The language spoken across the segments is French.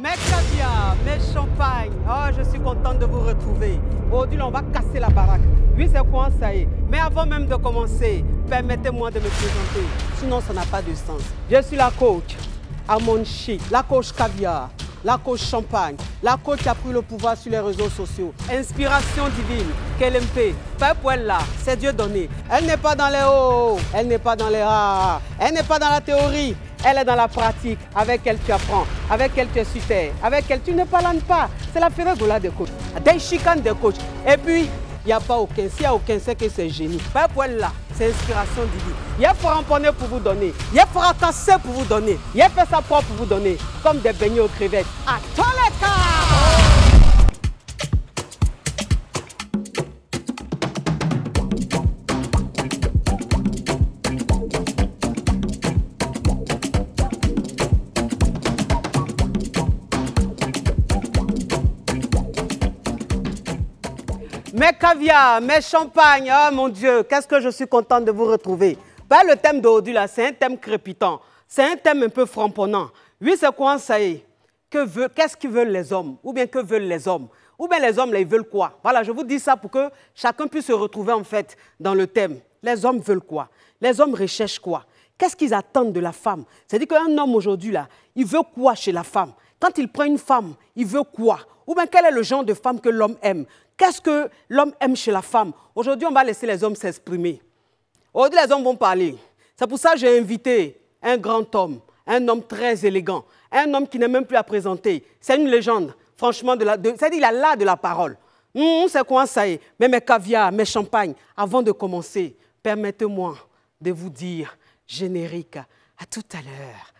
Mes caviar, mes champagnes. Oh, ah, je suis contente de vous retrouver. Aujourd'hui, on va casser la baraque. Oui, c'est quoi, ça y est. Mais avant même de commencer, permettez-moi de me présenter. Sinon, ça n'a pas de sens. Je suis la coach Amon Chic, la coach caviar, la coach champagne, la coach qui a pris le pouvoir sur les réseaux sociaux. Inspiration divine, KLMP, peuple là, c'est Dieu donné. Elle n'est pas dans les hauts, elle n'est pas dans les rares, elle n'est pas dans la théorie, elle est dans la pratique. Avec elle, tu apprends. Avec elle, tu es super, Avec elle, tu ne parles pas. C'est la de des coach, Des chicanes de coach. Et puis, il n'y a pas aucun. S'il n'y a aucun, c'est que c'est génie. Pas pour elle là. C'est inspiration divine. Il y a pour pour vous donner. Il y a pour pour vous donner. Il y a fait sa propre pour vous donner. Comme des beignets aux crevettes. À tous les cas! mes mes champagnes, oh mon Dieu, qu'est-ce que je suis contente de vous retrouver. Bah, le thème d'aujourd'hui c'est un thème crépitant, c'est un thème un peu framponnant. Oui, c'est quoi ça y veut, Qu'est-ce qu'ils veulent les hommes Ou bien que veulent les hommes Ou bien les hommes, ils veulent quoi Voilà, je vous dis ça pour que chacun puisse se retrouver en fait dans le thème. Les hommes veulent quoi Les hommes recherchent quoi Qu'est-ce qu'ils attendent de la femme C'est-à-dire qu'un homme aujourd'hui là, il veut quoi chez la femme quand il prend une femme, il veut quoi Ou bien quel est le genre de femme que l'homme aime Qu'est-ce que l'homme aime chez la femme Aujourd'hui, on va laisser les hommes s'exprimer. Aujourd'hui, les hommes vont parler. C'est pour ça que j'ai invité un grand homme, un homme très élégant, un homme qui n'est même plus à présenter. C'est une légende, franchement. C'est-à-dire, il a là de la parole. Hum, c'est quoi ça Mais mes caviar, mes champagnes, avant de commencer, permettez-moi de vous dire, générique, à tout à l'heure.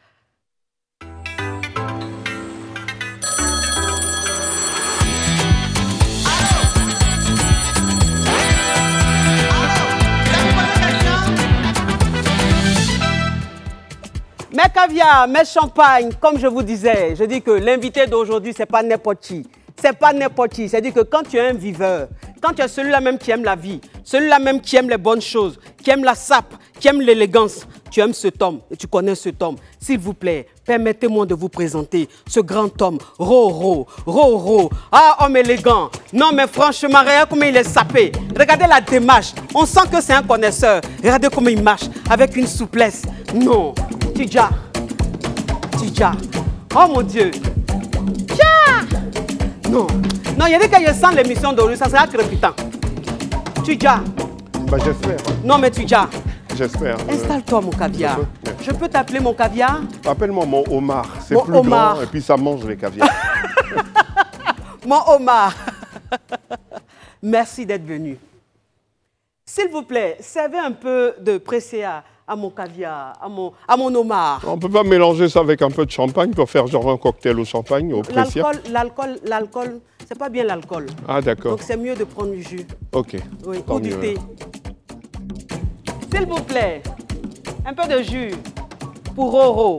Mes caviar, mes champagnes, comme je vous disais, je dis que l'invité d'aujourd'hui, c'est pas n'importe qui. C'est pas n'importe qui. C'est-à-dire que quand tu es un viveur, quand tu es celui-là même qui aime la vie, celui-là même qui aime les bonnes choses, qui aime la sape, qui aime l'élégance, tu aimes ce homme et tu connais cet homme. S'il vous plaît, permettez-moi de vous présenter ce grand homme, Roro, Roro. Ah, homme élégant. Non, mais franchement, regardez comment il est sapé. Regardez la démarche. On sent que c'est un connaisseur. Regardez comment il marche avec une souplesse. Non, Tija. Tija. Oh mon Dieu. Tja. Non. Non, il y a cas que je sens l'émission d'Oru, ça sera crépitant. Tija. Bah, j'espère. Non, mais Tija. J'espère. Euh, Installe-toi, mon caviar. Je peux t'appeler mon caviar Appelle-moi mon Omar. C'est plus grand et puis ça mange les caviars. mon Omar. Merci d'être venu. S'il vous plaît, servez un peu de pressé à mon caviar, à mon, à mon homard. On ne peut pas mélanger ça avec un peu de champagne pour faire genre un cocktail au champagne, au précieux L'alcool, l'alcool, c'est pas bien l'alcool. Ah d'accord. Donc c'est mieux de prendre du jus. Ok. Oui, ou du thé. S'il vous plaît, un peu de jus pour Roro.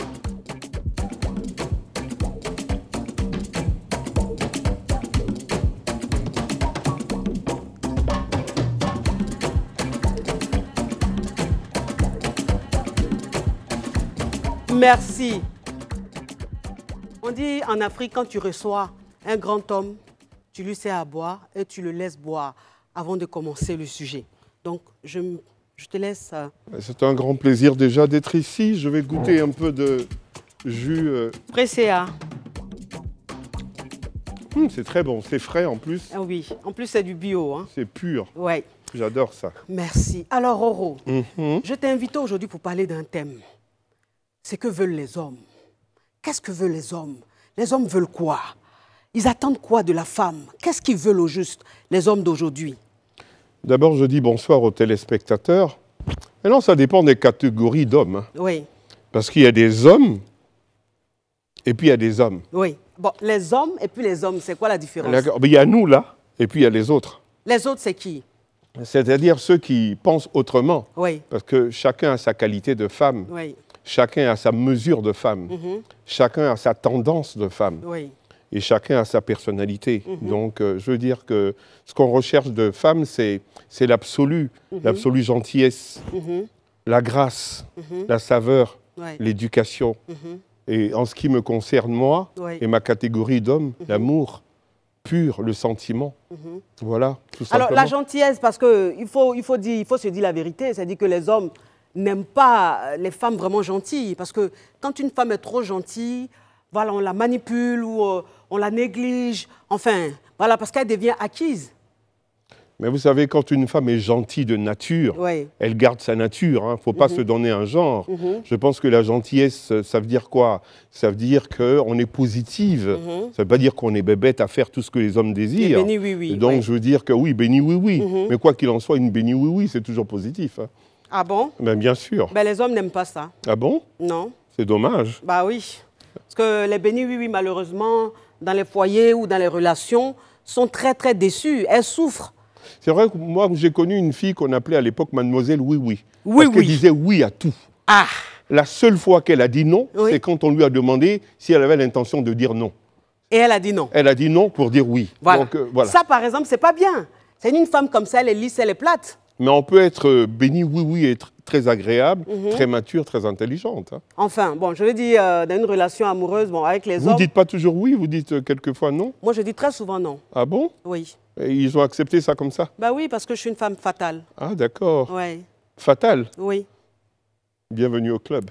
merci. On dit en Afrique, quand tu reçois un grand homme, tu lui sais à boire et tu le laisses boire avant de commencer le sujet. Donc, je, te laisse. Euh, c'est un grand plaisir déjà d'être ici. Je vais goûter un peu de jus. Euh. Pressé hein. hum, c'est très bon, c'est frais en plus. Ah oui, en plus c'est du bio. Hein. C'est pur. Oui. J'adore ça. Merci. Alors, Roro, mm-hmm. je t'ai aujourd'hui pour parler d'un thème c'est que veulent les hommes. Qu'est-ce que veulent les hommes Les hommes veulent quoi Ils attendent quoi de la femme Qu'est-ce qu'ils veulent au juste, les hommes d'aujourd'hui D'abord, je dis bonsoir aux téléspectateurs. Et non, ça dépend des catégories d'hommes. Hein. Oui. Parce qu'il y a des hommes et puis il y a des hommes. Oui. Bon, les hommes et puis les hommes, c'est quoi la différence Il y a nous là et puis il y a les autres. Les autres, c'est qui C'est-à-dire ceux qui pensent autrement. Oui. Parce que chacun a sa qualité de femme. Oui. Chacun a sa mesure de femme, mhm. chacun a sa tendance de femme, et chacun a sa personnalité. Mhm. Donc, euh, je veux dire que ce qu'on recherche de femme, c'est l'absolu, mhm. l'absolue gentillesse, la grâce, la saveur, l'éducation. Et en ce qui me concerne, moi, et ma catégorie d'homme, l'amour pur, le sentiment. Voilà, tout Alors, la gentillesse, parce qu'il faut, il faut, faut se dire la vérité, c'est-à-dire que les hommes n'aime pas les femmes vraiment gentilles. Parce que quand une femme est trop gentille, voilà, on la manipule ou euh, on la néglige. Enfin, voilà, parce qu'elle devient acquise. Mais vous savez, quand une femme est gentille de nature, elle garde sa nature. Il hein. ne faut pas mhm. se donner un genre. Mhm. Je pense que la gentillesse, ça veut dire quoi Ça veut dire qu'on est positive. Mhm. Ça ne veut pas dire qu'on est bête à faire tout ce que les hommes désirent. donc, je veux dire que oui, béni, oui, oui. Mais quoi qu'il en soit, une béni, oui, oui, c'est toujours positif. Hein. Ah bon ben, Bien sûr. Ben, les hommes n'aiment pas ça. Ah bon Non. C'est dommage. Bah oui. Parce que les bénis, oui, oui, malheureusement, dans les foyers ou dans les relations, sont très, très déçus. Elles souffrent. C'est vrai que moi, j'ai connu une fille qu'on appelait à l'époque Mademoiselle Oui Oui. Oui parce qu'elle disait oui à tout. Ah La seule fois qu'elle a dit non, c'est quand on lui a demandé si elle avait l'intention de dire non. Et elle a dit non. Elle a dit non pour dire oui. Voilà. Euh, ça, par exemple, c'est pas bien. C'est une femme comme ça, elle est lisse, elle est plate mais on peut être euh, béni, oui, oui, et très agréable, mhm. très mature, très intelligente. Hein. Enfin, bon, je veux dire, euh, dans une relation amoureuse, bon, avec les hommes... Vous dites pas toujours oui, vous dites euh, quelquefois non Moi, je dis très souvent non. Ah bon Oui. Et ils ont accepté ça comme ça Ben oui, parce que je suis une femme fatale. Ah d'accord. Oui. Fatale Oui. Bienvenue au club.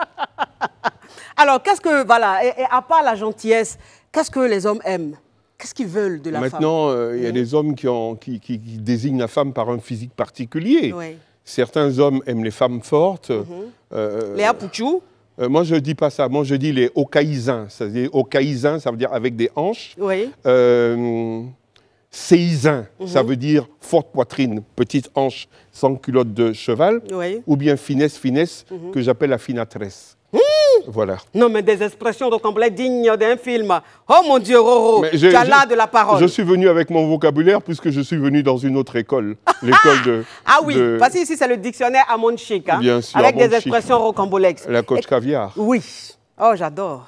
Alors, qu'est-ce que, voilà, et à part la gentillesse, qu'est-ce que les hommes aiment Qu'est-ce qu'ils veulent de la femme Maintenant, euh, il y a des hommes qui, ont, qui, désignent la femme par un physique particulier. Certains hommes aiment les femmes fortes. Mhm. Euh, les euh, euh, moi, je ne dis pas ça. Moi, je dis les okaïsins. C'est-à-dire, ça veut dire avec des hanches. Oui. Mhm. ça veut dire forte poitrine, petite hanche, sans culotte de cheval. Ou bien finesse, finesse, mhm. que j'appelle la finatresse. Voilà. Non, mais des expressions de dignes d'un film. Oh mon Dieu, Roro, tu as là de la parole. Je suis venu avec mon vocabulaire puisque je suis venu dans une autre école. Ah, ah, l'école de. ah, ah oui, parce que ici, c'est le dictionnaire Amonchik. Hein, Bien sûr. Avec des expressions rocambolesques. La coach caviar. Oui. Oh, j'adore.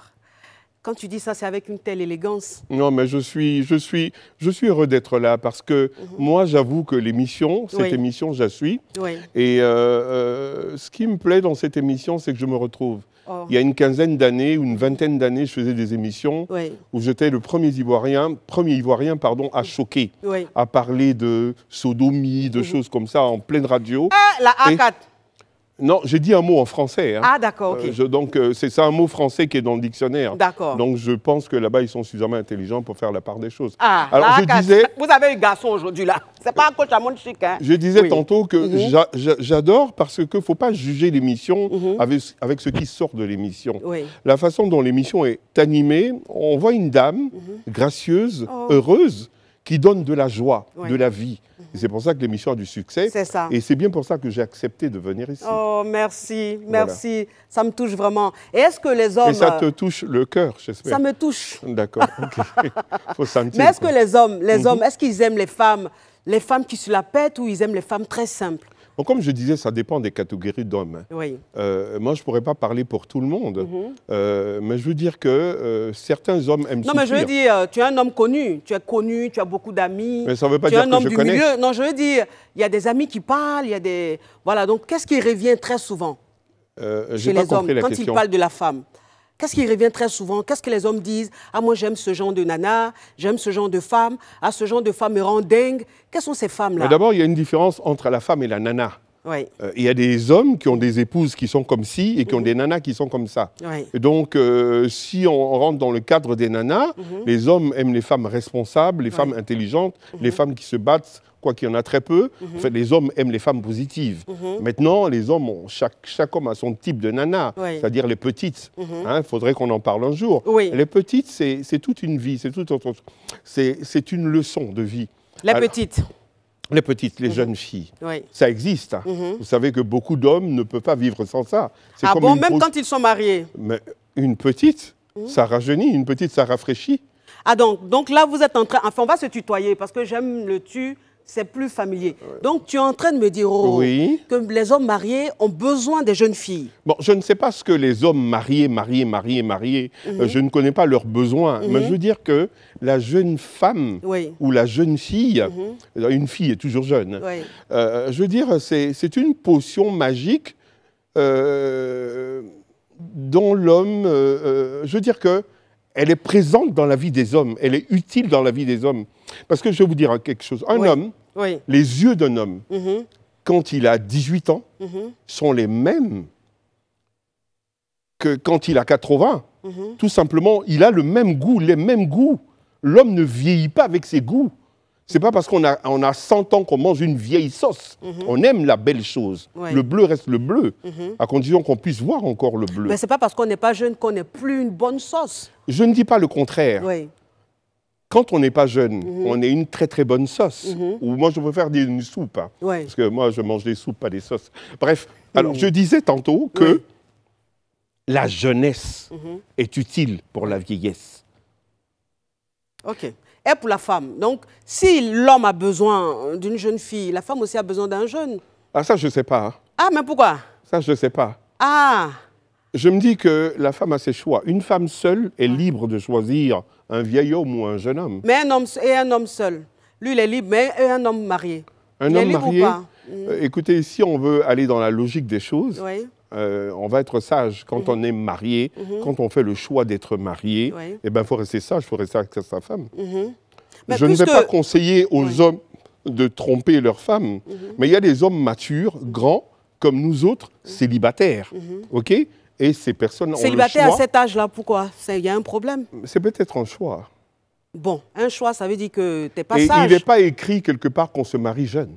Quand tu dis ça, c'est avec une telle élégance. Non, mais je suis, je suis, je suis heureux d'être là parce que mhm. moi, j'avoue que l'émission, cette émission, je suis. Et euh, euh, ce qui me plaît dans cette émission, c'est que je me retrouve. Il y a une quinzaine d'années ou une vingtaine d'années, je faisais des émissions où j'étais le premier Ivoirien, premier Ivoirien pardon, à choquer, à parler de sodomie, de mhm. choses comme ça en pleine radio. Ah, la A4 non, j'ai dit un mot en français. Hein. Ah, d'accord, euh, donc, euh, c'est ça un mot français qui est dans le dictionnaire. D'accord. Donc, je pense que là-bas, ils sont suffisamment intelligents pour faire la part des choses. Ah, Alors, je disais... Vous avez un garçon aujourd'hui, là. C'est pas un coach à mon chic, hein. Je disais tantôt que mhm. j'adore parce qu'il ne faut pas juger l'émission mhm. avec, ce qui sort de l'émission. La façon dont l'émission est animée, on voit une dame mhm. gracieuse, oh. heureuse, qui donne de la joie, de la vie. C'est pour ça que l'émission a du succès. Et c'est bien pour ça que j'ai accepté de venir ici. Oh, merci, merci. Ça me touche vraiment. Et est-ce que les hommes... Et ça te touche le cœur, j'espère. Ça me touche. D'accord, ok. Mais est-ce que les hommes, les mhm. hommes, est-ce qu'ils aiment les femmes, les femmes qui se la pètent ou ils aiment les femmes très simples comme je disais, ça dépend des catégories d'hommes. Hein. Oui. Euh, moi, je ne pourrais pas parler pour tout le monde, mhm. euh, mais je veux dire que euh, certains hommes aiment Non, mais je veux dire, tu es un homme connu, tu es connu, tu as beaucoup d'amis. Mais ça ne veut pas tu dire un homme que je du connais. Milieu. Non, je veux dire, il y a des amis qui parlent, il y a des... Voilà, donc qu'est-ce qui revient très souvent chez les hommes quand ils parlent de la femme Qu'est-ce qui revient très souvent Qu'est-ce que les hommes disent Ah, moi, j'aime ce genre de nana, j'aime ce genre de femme, ah, ce genre de femme me rend dingue. Quelles sont ces femmes-là D'abord, il y a une différence entre la femme et la nana. Euh, il y a des hommes qui ont des épouses qui sont comme ci et qui ont mhm. des nanas qui sont comme ça. donc, euh, si on rentre dans le cadre des nanas, mhm. les hommes aiment les femmes responsables, les femmes intelligentes, mhm. les femmes qui se battent qu'il y en a très peu. Mhm. fait, les hommes aiment les femmes positives. Mhm. Maintenant, les hommes, ont, chaque, homme a son type de nana, c'est-à-dire les petites. Mhm. Il hein, faudrait qu'on en parle un jour. Les petites, c'est toute une vie, c'est tout C'est une leçon de vie. La petites les petites, les jeunes filles. Ça existe. Hein. Vous savez que beaucoup d'hommes ne peuvent pas vivre sans ça. Ah bon, même quand ils sont mariés Mais une petite, ça rajeunit, une petite, ça rafraîchit. Ah donc, donc là, vous êtes en train... Enfin, on va se tutoyer parce que j'aime le tu c'est plus familier. Donc tu es en train de me dire oh, que les hommes mariés ont besoin des jeunes filles. Bon, je ne sais pas ce que les hommes mariés, mariés, mariés, mariés, euh, mhm. je ne connais pas leurs besoins, mais mhm. je veux dire que la jeune femme ou la jeune fille, mhm. euh, une fille est toujours jeune, euh, je veux dire, c'est une potion magique dont l'homme, je veux dire que elle est présente dans la vie des hommes, elle est utile dans la vie des hommes. Parce que je vais vous dire quelque chose. Un homme les yeux d'un homme, mhm. quand il a 18 ans, mhm. sont les mêmes que quand il a 80. Mhm. Tout simplement, il a le même goût, les mêmes goûts. L'homme ne vieillit pas avec ses goûts. C'est pas parce qu'on a, on 100 ans qu'on mange une vieille sauce. On aime la belle chose. Le bleu reste le bleu, à condition qu'on puisse voir encore le bleu. Mais c'est pas parce qu'on n'est pas jeune qu'on n'est plus une bonne sauce. Je ne dis pas le contraire. Oui quand on n'est pas jeune, mhm. on est une très très bonne sauce. Mhm. Ou moi, je préfère dire une soupe. Hein. Parce que moi, je mange des soupes, pas des sauces. Bref, alors mhm. je disais tantôt que la jeunesse est utile pour la vieillesse. OK. Et pour la femme. Donc, si l'homme a besoin d'une jeune fille, la femme aussi a besoin d'un jeune. Ah, ça, je ne sais pas. Hein. Ah, mais pourquoi Ça, je ne sais pas. Ah Je me dis que la femme a ses choix. Une femme seule est libre de choisir un vieil homme ou un jeune homme. Mais un homme et un homme seul. Lui, il est libre, mais un homme marié. Un homme marié. Euh, écoutez, si on veut aller dans la logique des choses, euh, on va être sage. Quand mhm. on est marié, mhm. quand on fait le choix d'être marié, eh ben, il faut rester sage, il faut rester avec sa femme. Mhm. Je ne vais pas conseiller aux hommes de tromper leur femme, mais il y a des hommes matures, grands, comme nous autres, célibataires, ok et ces personnes ont Célibataire le à cet âge-là, pourquoi Il y a un problème C'est peut-être un choix. Bon, un choix, ça veut dire que n'es pas Et sage. il n'est pas écrit quelque part qu'on se marie jeune.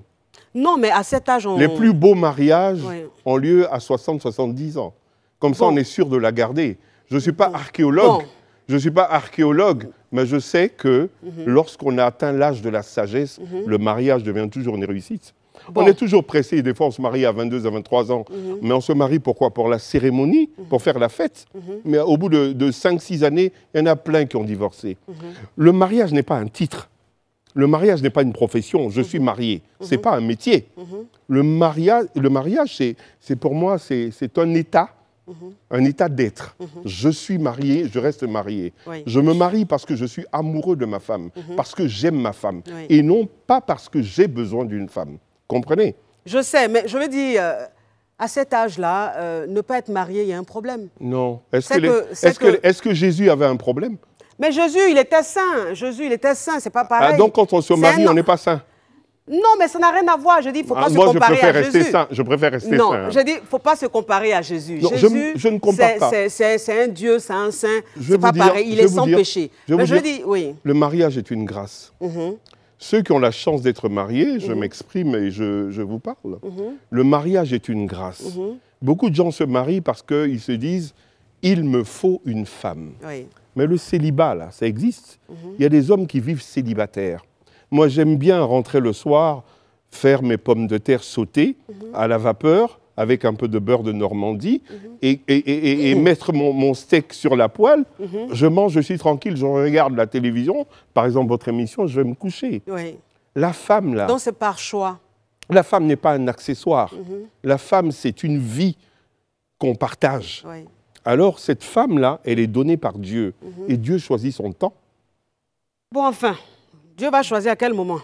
Non, mais à cet âge, on... Les plus beaux mariages ont lieu à 60-70 ans. Comme ça, on est sûr de la garder. Je ne suis pas archéologue. Je suis pas archéologue, mais je sais que mhm. lorsqu'on a atteint l'âge de la sagesse, mhm. le mariage devient toujours une réussite. On est toujours pressé, des fois on se marie à 22, à 23 ans, mhm. mais on se marie pourquoi Pour la cérémonie, mhm. pour faire la fête. Mhm. Mais au bout de, de 5-6 années, il y en a plein qui ont divorcé. Le mariage n'est pas un titre. Le mariage n'est pas une profession. Je suis marié. Ce n'est pas un métier. Le mariage, le mariage c'est pour moi, c'est un état. Un état d'être. Je suis marié, je reste marié. Je me marie parce que je suis amoureux de ma femme, parce que j'aime ma femme, et non pas parce que j'ai besoin d'une femme comprenez Je sais, mais je veux dire, euh, à cet âge-là, euh, ne pas être marié, il y a un problème. Non. Est-ce que, Jésus avait un problème Mais Jésus, il était saint. Jésus, il était saint, c'est pas ah, pareil. donc quand on se marie, on n'est pas saint non, mais ça n'a rien à voir. Je dis, il ne faut ah, pas se moi, comparer je à rester Jésus. Saint. Je préfère rester saint. Non, je dis, il ne faut pas se comparer à Jésus. je, ne compare pas. C'est un Dieu, c'est un saint. C'est pas pareil. Il est sans péché. Je mais je dis, oui. Le mariage est une grâce. Mm ceux qui ont la chance d'être mariés, je mhm. m'exprime et je, vous parle. Mhm. Le mariage est une grâce. Mhm. Beaucoup de gens se marient parce qu'ils se disent il me faut une femme. Mais le célibat, ça existe. Il y a des hommes qui vivent célibataires. Moi, j'aime bien rentrer le soir, faire mes pommes de terre sauter à la vapeur avec un peu de beurre de Normandie mhm. et, mhm. mettre mon, steak sur la poêle. Mhm. Je mange, je suis tranquille, je regarde la télévision. Par exemple, votre émission, je vais me coucher. La femme, là. Donc, c'est par choix. La femme n'est pas un accessoire. La femme, c'est une vie qu'on partage. Alors, cette femme-là, elle est donnée par Dieu. Et Dieu choisit son temps. Bon, enfin, Dieu va choisir à quel moment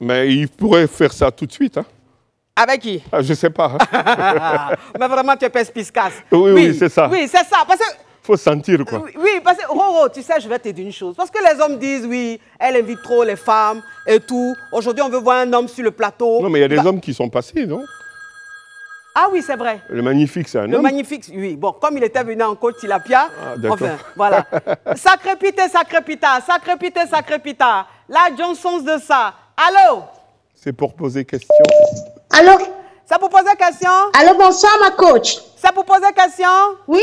Mais il pourrait faire ça tout de suite. Hein. Avec qui ah, Je sais pas. Mais vraiment, tu es perspicace. Oui, oui, c'est ça. Oui, c'est ça. Parce que faut sentir quoi. Euh, oui, parce que Roro, oh, oh, tu sais, je vais te dire une chose. Parce que les hommes disent oui, elle invite trop les femmes et tout. Aujourd'hui, on veut voir un homme sur le plateau. Non, mais il y a des bah- hommes qui sont passés, non ah oui, c'est vrai. Le magnifique, c'est un homme. Le magnifique, oui. Bon, comme il était venu en côte tilapia, ah, enfin, voilà. sacré Sacrépita, sacré Sacrépita. sacré La de ça. Allô c'est pour poser question. Alors Ça pour poser question Allô, bonsoir, ma coach. Ça pour poser question Oui.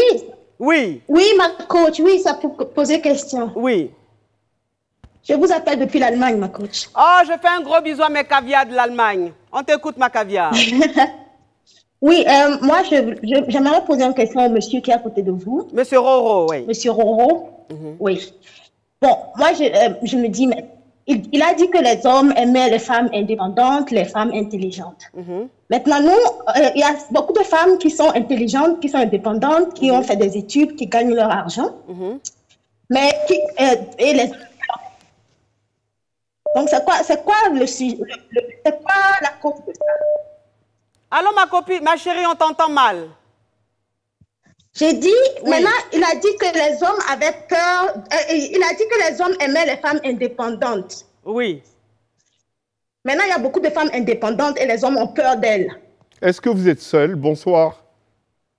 Oui. Oui, ma coach, oui, ça pour poser question. Oui. Je vous appelle depuis l'Allemagne, ma coach. Oh, je fais un gros bisou à mes caviars de l'Allemagne. On t'écoute, ma caviar. oui, euh, moi, j'aimerais poser une question au monsieur qui est à côté de vous. Monsieur Roro, oui. Monsieur Roro, mhm. oui. Bon, moi, je, euh, je me dis, il, a dit que les hommes aimaient les femmes indépendantes, les femmes intelligentes. Mhm. Maintenant, nous, euh, il y a beaucoup de femmes qui sont intelligentes, qui sont indépendantes, qui mhm. ont fait des études, qui gagnent leur argent. Mhm. Mais qui, euh, Donc, c'est quoi, c'est quoi le sujet C'est quoi la cause de ça Allô, ma copine, ma chérie, on t'entend mal. J'ai dit, maintenant, il a dit que les hommes avaient peur, euh, il a dit que les hommes aimaient les femmes indépendantes. Oui. Maintenant, il y a beaucoup de femmes indépendantes et les hommes ont peur d'elles. Est-ce que vous êtes seul Bonsoir.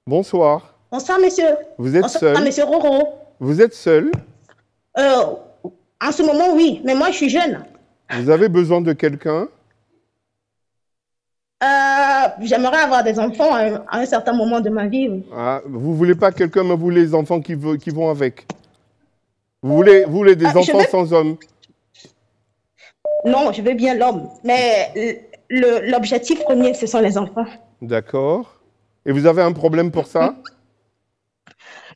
Bonsoir. Bonsoir, monsieur. Vous êtes Bonsoir, seul monsieur Roro. Vous êtes seul euh, En ce moment, oui, mais moi, je suis jeune. Vous avez besoin de quelqu'un euh, j'aimerais avoir des enfants à un, certain moment de ma vie. Vous Ah, vous voulez pas quelqu'un, vous les enfants qui, vont avec vous voulez, voulez des ah, enfants sans homme Non, je veux bien l'homme, mais l'objectif premier, ce sont les enfants. D'accord. Et vous avez un problème pour ça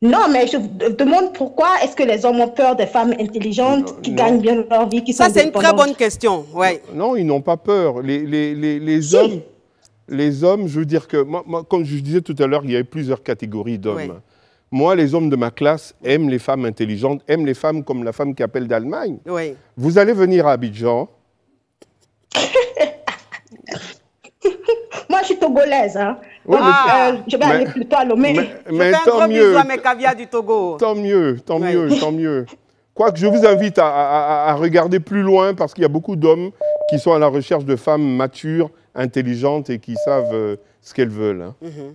Non, mais je demande pourquoi est-ce que les hommes ont peur des femmes intelligentes qui gagnent bien leur vie, qui sont Ça, c'est une très bonne question, ouais. Non, ils n'ont pas peur. Les, hommes les hommes, je veux dire que, comme je disais tout à l'heure, il y avait plusieurs catégories d'hommes. Moi, les hommes de ma classe aiment les femmes intelligentes, aiment les femmes comme la femme qui appelle d'Allemagne. Vous allez venir à Abidjan. Moi, je suis togolaise. Hein. Ah. Ah. Euh, je vais aller plutôt à Lomé. Mais, je fais tant mieux. À mes cavias du Togo. Tant mieux, tant mieux, tant mieux. Quoique, je vous invite à, à regarder plus loin parce qu'il y a beaucoup d'hommes qui sont à la recherche de femmes matures intelligentes et qui savent euh, ce qu'elles veulent. Hein. Mhm.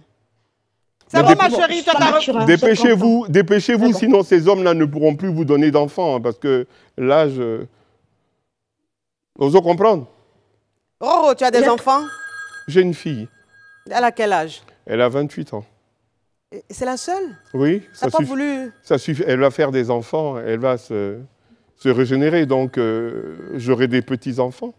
Ça va, ma chérie, Dépêchez-vous, dépêchez-vous, sinon ces hommes-là ne pourront plus vous donner d'enfants, hein, parce que l'âge... Osons comprendre. Oh, tu as des enfants J'ai une fille. Elle a quel âge Elle a 28 ans. C'est la seule Oui. Ça ça suffit. Elle va faire des enfants, elle va se, régénérer, donc euh, j'aurai des petits-enfants.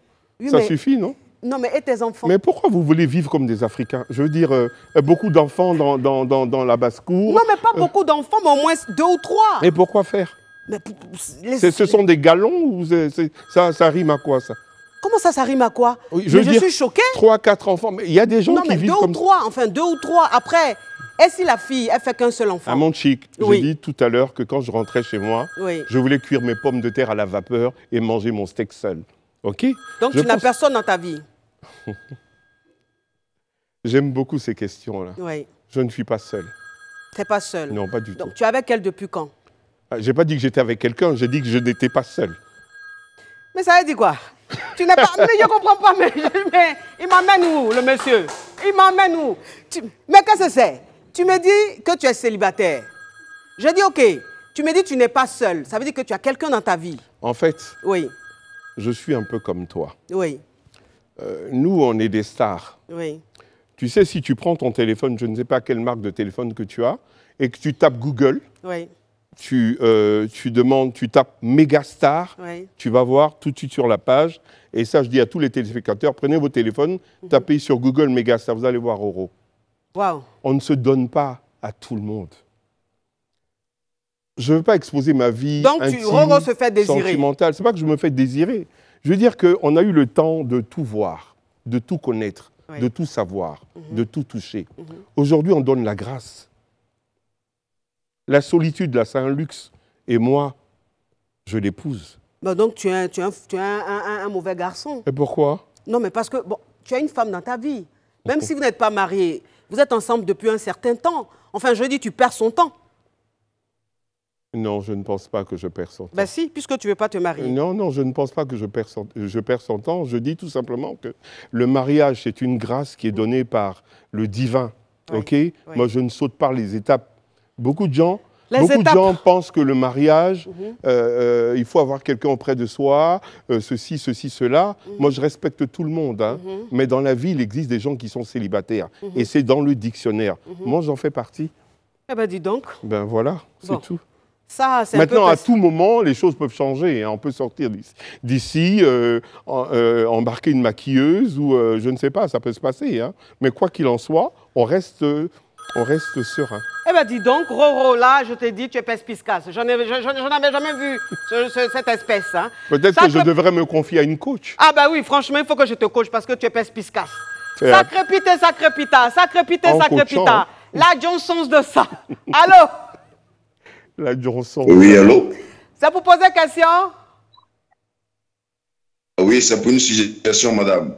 ça suffit, non non, mais et tes enfants Mais pourquoi vous voulez vivre comme des Africains Je veux dire, euh, euh, beaucoup d'enfants dans, dans, dans, la basse-cour. Non, mais pas euh, beaucoup d'enfants, mais au moins deux ou trois. Mais pourquoi faire mais Ce sont des galons ou Ça, ça rime à quoi, ça Comment ça, ça rime à quoi Je, suis choquée. Trois, quatre enfants. Mais il y a des gens non, qui mais deux ou trois, enfin, deux ou trois. Après, et si la fille, elle fait qu'un seul enfant À ah, mon chic, j'ai dit tout à l'heure que quand je rentrais chez moi, je voulais cuire mes pommes de terre à la vapeur et manger mon steak seul. OK Donc tu n'as personne dans ta vie J'aime beaucoup ces questions-là. Oui. Je ne suis pas seul. Tu n'es pas seul Non, pas du tout. Donc, tu es avec elle depuis quand ah, J'ai Je n'ai pas dit que j'étais avec quelqu'un, j'ai dit que je n'étais pas seul. Mais ça veut dire quoi Tu n'es pas. mais je ne comprends pas, mais, il m'emmène où, le monsieur Il m'emmène où Mais qu'est-ce que c'est Tu me dis que tu es célibataire. Je dis OK. Tu me dis que tu n'es pas seul. Ça veut dire que tu as quelqu'un dans ta vie. En fait, oui. je suis un peu comme toi. Oui. Euh, nous, on est des stars. Tu sais, si tu prends ton téléphone, je ne sais pas quelle marque de téléphone que tu as, et que tu tapes Google, euh, tu, demandes, tu tapes Megastar, tu vas voir tout de suite sur la page, et ça, je dis à tous les téléspectateurs, prenez vos téléphones, mhm. tapez sur Google Megastar, vous allez voir Oro. On ne se donne pas à tout le monde. Je ne veux pas exposer ma vie Donc, intime, sentimentale. Ce pas que je me fais désirer. Je veux dire qu'on a eu le temps de tout voir, de tout connaître, de tout savoir, mhm. de tout toucher. Mhm. Aujourd'hui, on donne la grâce. La solitude, là, c'est un luxe. Et moi, je l'épouse. Bah donc, tu es, un, mauvais garçon. Et pourquoi Non, mais parce que bon, tu as une femme dans ta vie. Même si vous n'êtes pas marié, vous êtes ensemble depuis un certain temps. Enfin, je dis, tu perds son temps. Non, je ne pense pas que je perds son temps. Bah si, puisque tu ne veux pas te marier. Non, non, je ne pense pas que je perds son, temps. Je dis tout simplement que le mariage, c'est une grâce qui est donnée par le divin. ok Moi, je ne saute pas les étapes. Beaucoup de gens... beaucoup de gens pensent que le mariage, mhm. euh, euh, il faut avoir quelqu'un auprès de soi, euh, ceci, ceci, cela. Mhm. Moi, je respecte tout le monde, hein. mhm. mais dans la vie, il existe des gens qui sont célibataires, et c'est dans le dictionnaire. Moi, j'en fais partie. Eh ben, dis donc. Ben voilà, c'est tout. Maintenant, à tout moment, les choses peuvent changer. Hein. On peut sortir d'ici, euh, euh, embarquer une maquilleuse ou euh, je ne sais pas, ça peut se passer. Hein. Mais quoi qu'il en soit, on reste, on reste serein. Eh bien, dis donc, Roro, là, je t'ai dit, tu es pespiscasse. Je n'avais jamais vu cette espèce. Hein. Peut-être que je devrais me confier à une coach. Ah ben oui, franchement, il faut que je te coach parce que tu es pespiscasse. Sacrépité, sacrépita, sacrépité, sacrépita. un sens de ça. Allô la Oui, allô Ça vous pose une question Oui, ça pour une suggestion, madame.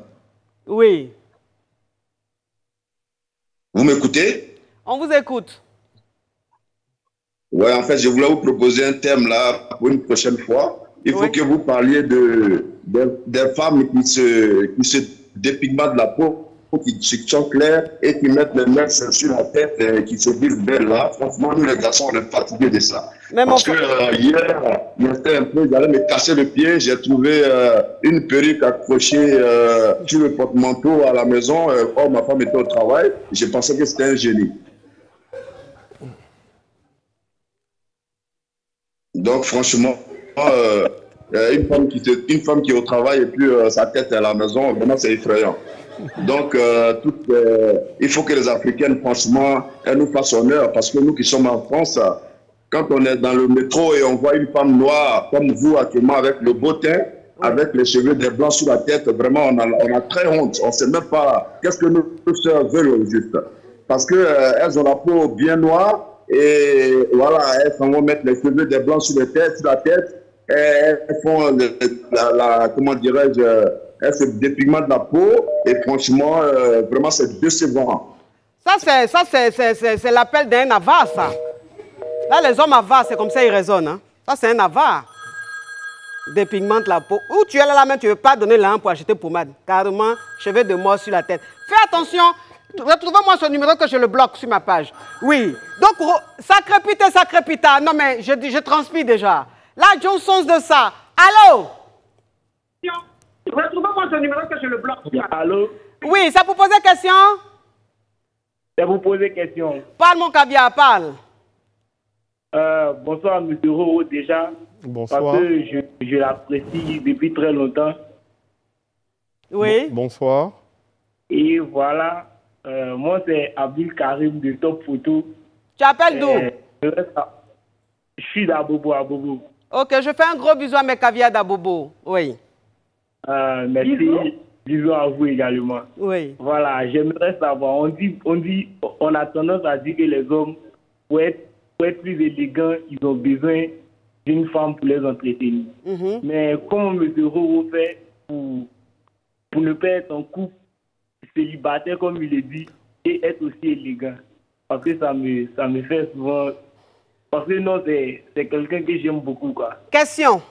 Oui. Vous m'écoutez On vous écoute. Oui, en fait, je voulais vous proposer un thème là pour une prochaine fois. Il faut que vous parliez de, des femmes qui se, qui se la peau qui sont clairs et qui mettent les mains sur la tête et qui se disent belle là. Franchement, nous les garçons, on est fatigués de ça. Parce que euh, hier, a un peu, j'allais me casser le pied, j'ai trouvé euh, une perruque accrochée euh, sur le porte-manteau à la maison. or, ma femme était au travail, j'ai pensé que c'était un génie. Donc, franchement, une, femme qui, une femme qui est au travail et puis sa tête à la maison, vraiment, c'est effrayant. Donc, euh, euh, il faut que les Africaines, franchement, elles nous fassent honneur, parce que nous qui sommes en France, quand on est dans le métro et on voit une femme noire comme vous actuellement avec le beau teint, avec les cheveux des blancs sur la tête, vraiment, on a, très honte. On ne sait même pas qu'est-ce que nos sœurs veulent juste. Parce qu'elles euh, ont la peau bien noire et voilà, elles vont mettre les cheveux des blancs sur, les tête sur la tête. Et elles font, la, comment dirais-je, elle se de la peau et franchement, euh, vraiment, c'est décevant. Ça, c'est l'appel d'un avare, ça. Là, les hommes avares, c'est comme ça ils raisonnent. Hein. Ça, c'est un avare. Dépigmente la peau. Ou tu es là, là main tu ne veux pas donner l'argent pour acheter pommade. Carrément, cheveux de mort sur la tête. Fais attention, retrouvez-moi ce numéro que je le bloque sur ma page. Oui. Donc, ça sacrépita. Non, mais je, je transpire déjà. un sens de ça. Allô? Retrouvez-moi numéro que je le bloque. Allô Oui, ça vous pose question Ça vous des question. Parle, mon caviar, parle. Euh, bonsoir, M. Roro, déjà. Bonsoir. Parce que je, l'apprécie depuis très longtemps. Oui. bonsoir. Et voilà, euh, moi, c'est Abdul Karim de Top Photo. Tu appelles d'où euh, Je suis d'Abobo, Abobo. Ok, je fais un gros bisou à mes caviars d'Abobo. Oui. Euh, merci. Bisous. à vous également. Oui. Voilà, j'aimerais savoir. On dit, on dit, on a tendance à dire que les hommes, pour être, pour être plus élégants, ils ont besoin d'une femme pour les entretenir. Mhm. Mais comment M. Roro fait pour, pour ne pas être en couple célibataire, comme il est dit, et être aussi élégant Parce que ça me, ça me fait souvent. Parce que non, c'est quelqu'un que j'aime beaucoup. Quoi. Question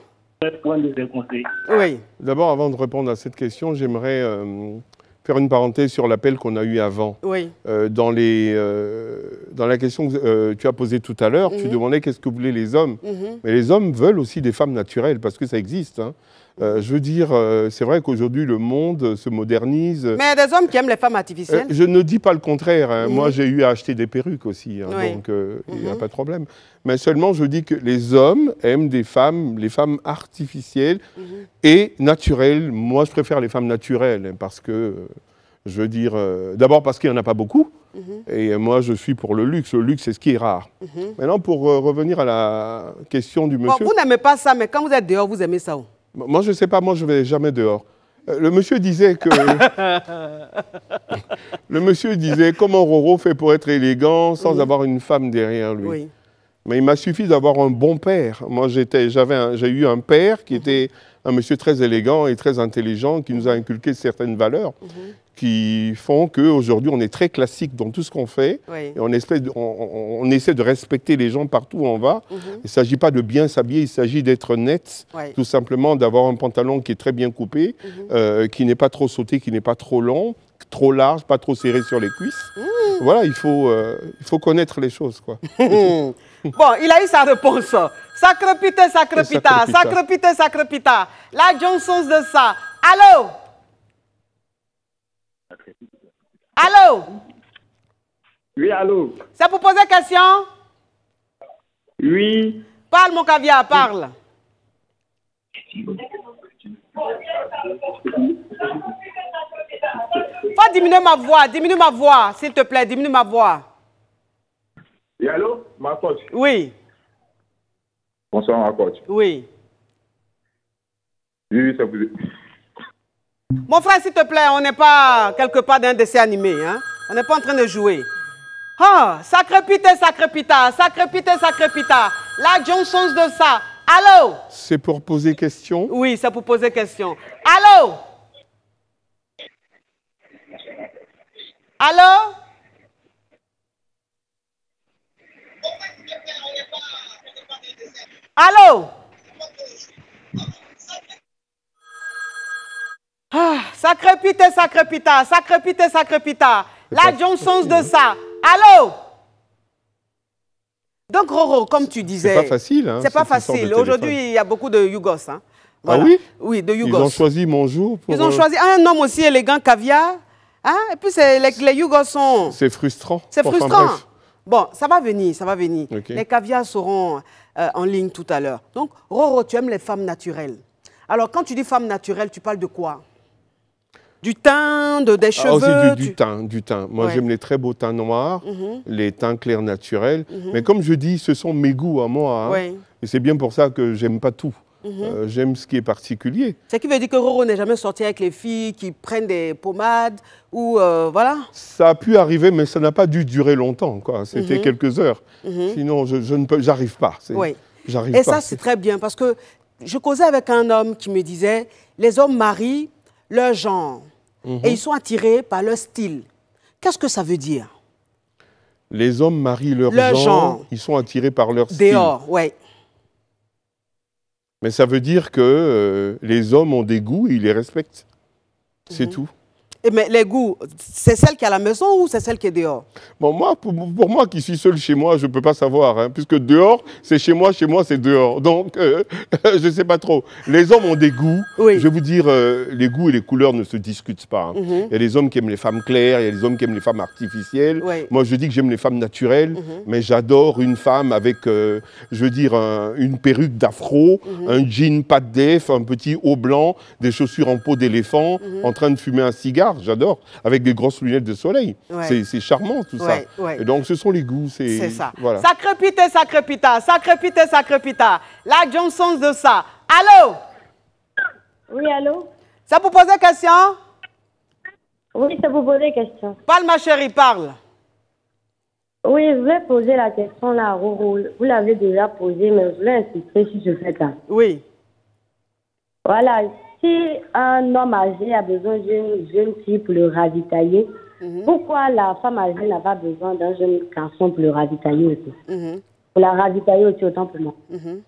oui. D'abord, avant de répondre à cette question, j'aimerais euh, faire une parenthèse sur l'appel qu'on a eu avant. Oui. Euh, dans, les, euh, dans la question que tu as posée tout à l'heure, tu mhm. demandais qu'est-ce que voulaient les hommes. Mhm. Mais les hommes veulent aussi des femmes naturelles, parce que ça existe. Hein. Euh, je veux dire, euh, c'est vrai qu'aujourd'hui, le monde se modernise. Mais il y a des hommes qui aiment les femmes artificielles. Euh, je ne dis pas le contraire. Hein. Moi, j'ai eu à acheter des perruques aussi, hein, donc il n'y a mhm. pas de problème. Mais seulement, je dis que les hommes aiment des femmes, les femmes artificielles mhm. et naturelles. Moi, je préfère les femmes naturelles hein, parce que, je veux dire, d'abord parce qu'il n'y en a pas beaucoup. Mhm. Et moi, je suis pour le luxe. Le luxe, c'est ce qui est rare. Maintenant, pour revenir à la question du monsieur. vous n'aimez pas ça, mais quand vous êtes dehors, vous aimez ça. Moi, je ne sais pas, moi, je ne vais jamais dehors. Euh, le monsieur disait que. le monsieur disait comment Roro fait pour être élégant sans avoir une femme derrière lui. Oui. Mais il m'a suffi d'avoir un bon père. Moi, j'ai eu un père qui était un monsieur très élégant et très intelligent qui nous a inculqué certaines valeurs. Mhm qui font qu'aujourd'hui, on est très classique dans tout ce qu'on fait. Et on, espèce on, essaie de respecter les gens partout où on va. Mhm. Il ne s'agit pas de bien s'habiller, il s'agit d'être net, tout simplement d'avoir un pantalon qui est très bien coupé, mhm. euh, qui n'est pas trop sauté, qui n'est pas trop long, trop large, pas trop serré sur les cuisses. Mmh. Voilà, il faut, euh, il faut connaître les choses. Quoi. bon, il a eu sa réponse. sacré pita, sacré pita. La Johnson de ça. Allô Allô? Oui, allô? Ça pour poser question? Oui. Parle, mon caviar, parle. Faut diminuer ma voix, diminue ma voix, s'il te plaît, diminue ma voix. Oui, allô, ma coach? Oui. Bonsoir, ma coach. Oui. Oui, ça vous mon frère, s'il te plaît, on n'est pas quelque part d'un dessin animé. Hein? On n'est pas en train de jouer. Ah, oh, sacré pité, sacré pita, sacré pité, sacré pita. La Johnson de ça. Allô C'est pour poser question Oui, c'est pour poser question. Allô Allô Allô Ah, ça crépite, ça crépita, ça crépite, ça crépita. La Johnson de ça. Allô Donc, Roro, comme tu disais... Hein, c'est pas facile. c'est pas facile. Aujourd'hui, il y a beaucoup de Yougos. Hein. Ah oui Oui, de Yougos. Ils ont choisi mon jour pour... Ils ont euh, choisi un homme aussi élégant, caviar. Hein. Et puis, les, les Yougos sont... C'est frustrant. C'est frustrant. bon, ça va venir, ça va venir. Les caviars seront euh, en ligne tout à l'heure. Donc, Roro, tu aimes les femmes naturelles. Alors, quand tu dis femmes naturelles, tu parles de quoi du teint, de, des ah, cheveux du, teint, du teint. Moi, j'aime les très beaux teints noirs, mhm. les teints clairs naturels. Mhm. Mais comme je dis, ce sont mes goûts à moi. Hein. Et c'est bien pour ça que j'aime pas tout. Mhm. Euh, j'aime ce qui est particulier. Ce qui veut dire que Roro n'est jamais sorti avec les filles qui prennent des pommades ou euh, voilà Ça a pu arriver, mais ça n'a pas dû durer longtemps. C'était quelques heures. Sinon, je, je ne peux, j'arrive pas. Et ça, c'est très bien parce que je causais avec un homme qui me disait les hommes marient leur genre. Et ils sont attirés par leur style. Qu'est-ce que ça veut dire Les hommes marient leurs gens, Ils sont attirés par leur style. Dehors, oui. Mais ça veut dire que euh, les hommes ont des goûts et ils les respectent. C'est mhm. tout mais les goûts, c'est celle qui est à la maison ou c'est celle qui est dehors bon, moi, pour, moi qui suis seul chez moi, je ne peux pas savoir, hein, puisque dehors, c'est chez moi, chez moi, c'est dehors. Donc, euh, je ne sais pas trop. Les hommes ont des goûts. Je vais vous dire, euh, les goûts et les couleurs ne se discutent pas. Hein. Mhm. Il y a les hommes qui aiment les femmes claires, il y a les hommes qui aiment les femmes artificielles. Moi, je dis que j'aime les femmes naturelles, mhm. mais j'adore une femme avec, euh, je veux dire, une perruque d'afro, mhm. un jean pas def, un petit haut blanc, des chaussures en peau d'éléphant, en train de fumer un cigare j'adore, avec des grosses lunettes de soleil. C'est charmant tout ça. donc ce sont les goûts. C'est ça. Voilà. sacrépita, sacrépiter, sacrépita. pita, sacré La Johnson de ça. Allô Oui, allô Ça vous pose des questions Oui, ça vous pose des questions. Parle ma chérie, parle. Oui, je voulais poser la question là, Vous l'avez déjà posée, mais je voulais insister si je fais ça. Oui. Voilà, si un homme âgé a besoin d'une jeune fille pour le ravitailler, mhm. pourquoi la femme âgée n'a pas besoin d'un jeune garçon pour le ravitailler aussi mhm. Pour la ravitailler aussi, autant pour moi. Mhm.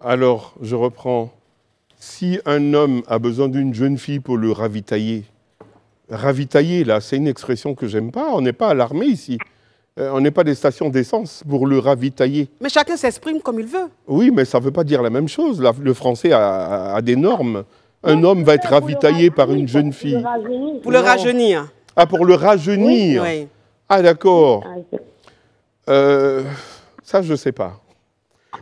Alors, je reprends. Si un homme a besoin d'une jeune fille pour le ravitailler, ravitailler, là, c'est une expression que j'aime pas. On n'est pas à l'armée ici. Euh, on n'est pas des stations d'essence pour le ravitailler. Mais chacun s'exprime comme il veut. Oui, mais ça ne veut pas dire la même chose. le français a, des normes. Un homme va être ravitaillé par une jeune fille. Pour le rajeunir. Ah, pour le rajeunir. Ah, d'accord. Ah, euh, ça, je ne sais pas.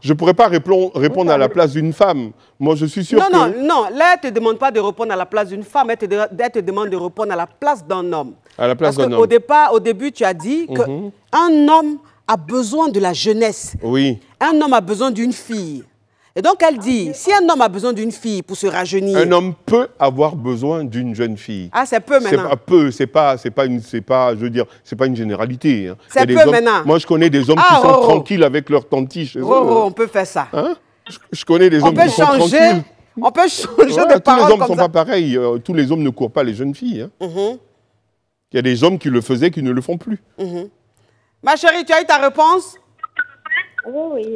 Je ne pourrais pas répondre, à la place d'une femme. Moi, je suis sûr que... Non, non, là, elle ne te demande pas de répondre à la place d'une femme, elle te, demande de répondre à la place d'un homme. À la place d'un homme. Au départ, au début, tu as dit qu'un mhm. homme a besoin de la jeunesse. Oui. Un homme a besoin d'une fille. Et donc elle dit, si un homme a besoin d'une fille pour se rajeunir... Un homme peut avoir besoin d'une jeune fille. Ah, c'est peu maintenant. C'est peu, c'est pas, c'est pas, une, c'est pas, je veux dire, c'est pas une généralité. Hein. C'est peu maintenant. Moi, je connais des hommes ah, qui sont oh, oh. tranquilles avec leur tantiche. oh, oh hein. on peut faire ça. Hein je, connais des hommes qui sont tranquilles. On peut changer On Tous les hommes ne sont pas pareils. Euh, tous les hommes ne courent pas les jeunes filles. Hein. Mm-hmm. Il y a des hommes qui le faisaient, qui ne le font plus. Mm-hmm. Ma chérie, tu as eu ta réponse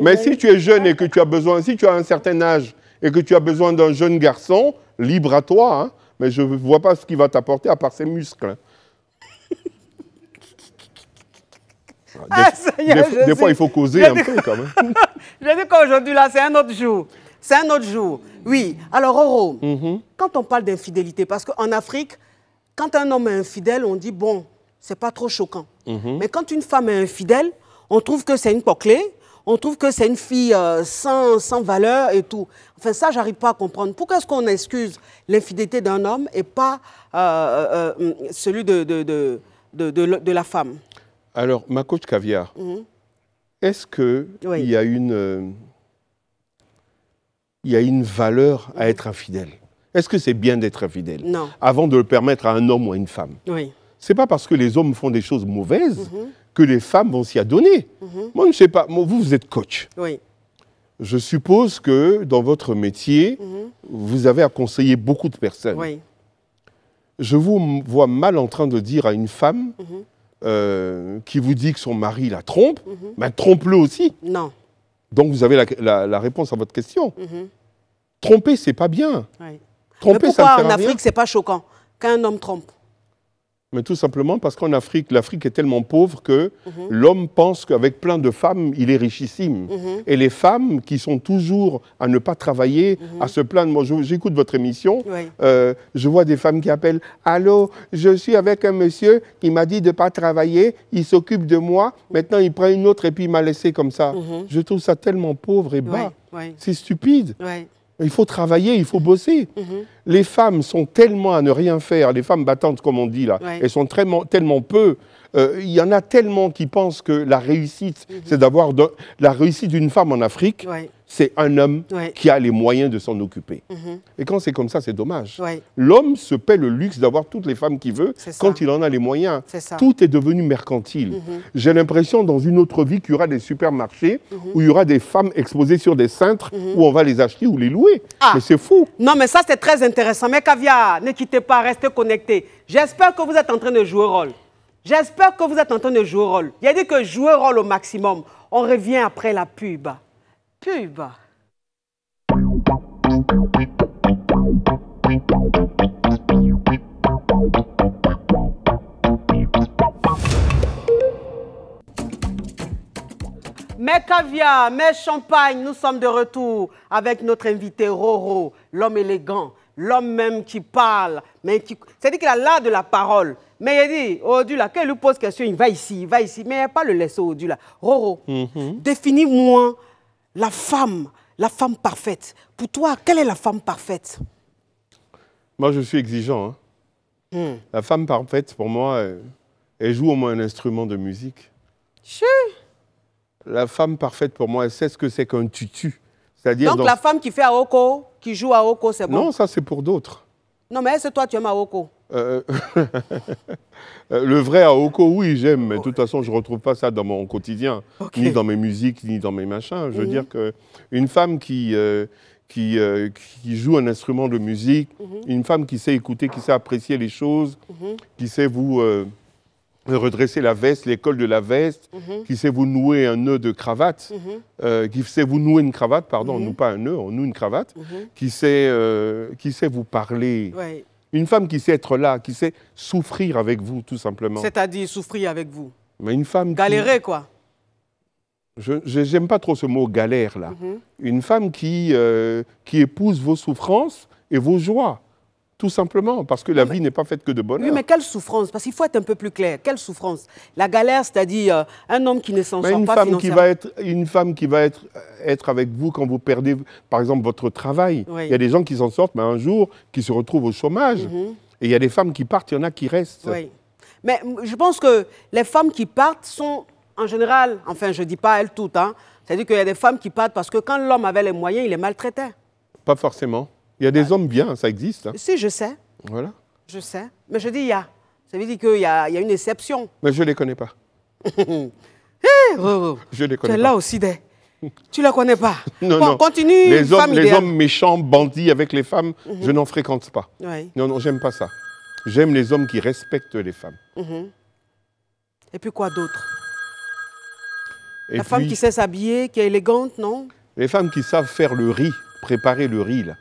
mais si tu es jeune et que tu as besoin, si tu as un certain âge et que tu as besoin d'un jeune garçon, libre à toi. Hein. mais je ne vois pas ce qu'il va t'apporter à part ses muscles. Ah, des, fois, il faut causer un peu quand même. je dis qu'aujourd'hui, là, c'est un autre jour. C'est un autre jour. Oui. Alors, oro mhm. quand on parle d'infidélité, parce qu'en Afrique, quand un homme est infidèle, on dit, bon, c'est pas trop choquant. Mhm. Mais quand une femme est infidèle, on trouve que c'est une clé on trouve que c'est une fille euh, sans, valeur et tout. Enfin, ça, j'arrive pas à comprendre. Pourquoi est-ce qu'on excuse l'infidélité d'un homme et pas euh, euh, hum, celui de de, la femme Alors, ma coach Caviar, mhm. est-ce qu'il y, a une, a une valeur à être infidèle Est-ce que c'est bien d'être infidèle Non. Avant de le permettre à un homme ou à une femme Oui. C'est pas parce que les hommes font des choses mauvaises mhm que les femmes vont s'y adonner. Mhm. Moi, je ne sais pas. vous, vous êtes coach. Oui. Je suppose que dans votre métier, mhm. vous avez à conseiller beaucoup de personnes. Oui. Je vous vois mal en train de dire à une femme mhm. euh, qui vous dit que son mari la trompe, mais ben, trompe-le aussi. Non. Donc vous avez la, réponse à votre question. Tromper, c'est pas bien. Oui. Tromper, pourquoi ça en Afrique, c'est pas choquant qu'un homme trompe mais tout simplement parce qu'en Afrique, l'Afrique est tellement pauvre que mhm. l'homme pense qu'avec plein de femmes, il est richissime. Mhm. Et les femmes qui sont toujours à ne pas travailler, mhm. à se plaindre, moi j'écoute votre émission, euh, je vois des femmes qui appellent « Allô, je suis avec un monsieur, qui m'a dit de ne pas travailler, il s'occupe de moi, maintenant il prend une autre et puis il m'a laissé comme ça. Je trouve ça tellement pauvre et bas. C'est stupide. Il faut travailler, il faut bosser. Mhm. Les femmes sont tellement à ne rien faire, les femmes battantes, comme on dit là, elles sont tellement peu euh, il y en a tellement qui pensent que la réussite, mhm. c'est d'avoir la réussite d'une femme en Afrique. C'est un homme qui a les moyens de s'en occuper. Mhm. Et quand c'est comme ça, c'est dommage. L'homme se paie le luxe d'avoir toutes les femmes qu'il veut quand il en a les moyens. Tout est devenu mercantile. Mhm. J'ai l'impression dans une autre vie qu'il y aura des supermarchés où il y aura des femmes exposées sur des cintres où on va les acheter ou les louer. Ah. Mais c'est fou. Non, mais ça, c'est très intéressant. Mais Kavia, ne quittez pas, restez connectés. J'espère que vous êtes en train de jouer rôle. J'espère que vous êtes en train de jouer rôle. Il a dit que jouer rôle au maximum. On revient après la pub. Pub. Mes caviar, mes champagnes, nous sommes de retour avec notre invité Roro, l'homme élégant, l'homme même qui parle, mais qui... C'est-à-dire qu'il a l'art de la parole. Mais il dit, Odula, quand il lui pose question, il va ici, il va ici. Mais il a pas le laisser Odula. Roro, -hmm. définis-moi la femme, la femme parfaite. Pour toi, quelle est la femme parfaite Moi, je suis exigeant. Hein. Hmm. La femme parfaite, pour moi, euh, elle, joue au moins un instrument de musique. Chut. La femme parfaite, pour moi, elle sait ce que c'est qu'un tutu. C'est-à-dire Donc, la femme qui fait Aoko, qui joue Aoko, c'est bon Non, ça, c'est pour d'autres. Non, mais est-ce que toi, tu aimes Aoko euh, euh, euh, Le vrai Aoko, oui, j'aime, mais de toute façon, je ne retrouve pas ça dans mon quotidien, ni dans mes musiques, ni dans mes machins. Je veux mhm. dire que dire qu'une femme qui, qui, joue un instrument de musique, mhm. une femme qui sait écouter, qui sait apprécier les choses, mhm. qui sait vous redresser la veste, l'école de la veste, mhm. qui sait vous nouer un nœud de cravate, mhm. euh, qui sait vous nouer une cravate, pardon, mhm. on pas un nœud, on noue une cravate, qui, sait, euh, qui sait vous parler. Une femme qui sait être là, qui sait souffrir avec vous, tout simplement. C'est-à-dire souffrir avec vous. Mais une femme. Galérer, quoi. Je n'aime pas trop ce mot galère, là. Une femme qui, euh, qui épouse vos souffrances et vos joies tout simplement, parce que la vie n'est pas faite que de bonheur. Oui, mais quelle souffrance Parce qu'il faut être un peu plus clair. Quelle souffrance La galère, c'est-à-dire euh, un homme qui ne s'en sort une pas femme Qui va être, une femme qui va être, euh, être avec vous quand vous perdez, par exemple, votre travail. Il y a des gens qui s'en sortent, mais un jour, qui se retrouvent au chômage. Mhm. Et il y a des femmes qui partent, il y en a qui restent. Oui. Mais je pense que les femmes qui partent sont, en général, enfin, je ne dis pas elles toutes, hein, c'est-à-dire qu'il y a des femmes qui partent parce que quand l'homme avait les moyens, il les maltraitait. Pas forcément. Il y a des hommes bien, ça existe. Hein. Si, je sais. Voilà. Je sais. Mais je dis il y a. Ça veut dire qu'il y, y, a une exception. Mais je ne les connais pas. Eh, oh, oh. Je les connais tu es là aussi des. Tu ne la connais pas. Non, continue. Les, hommes, les hommes, méchants, bandits avec les femmes, mhm. je n'en fréquente pas. Ouais. Non, non, j'aime pas ça. J'aime les hommes qui respectent les femmes. Mhm. Et puis quoi d'autre La femme qui sait s'habiller, qui est élégante, non Les femmes qui savent faire le riz, préparer le riz, là.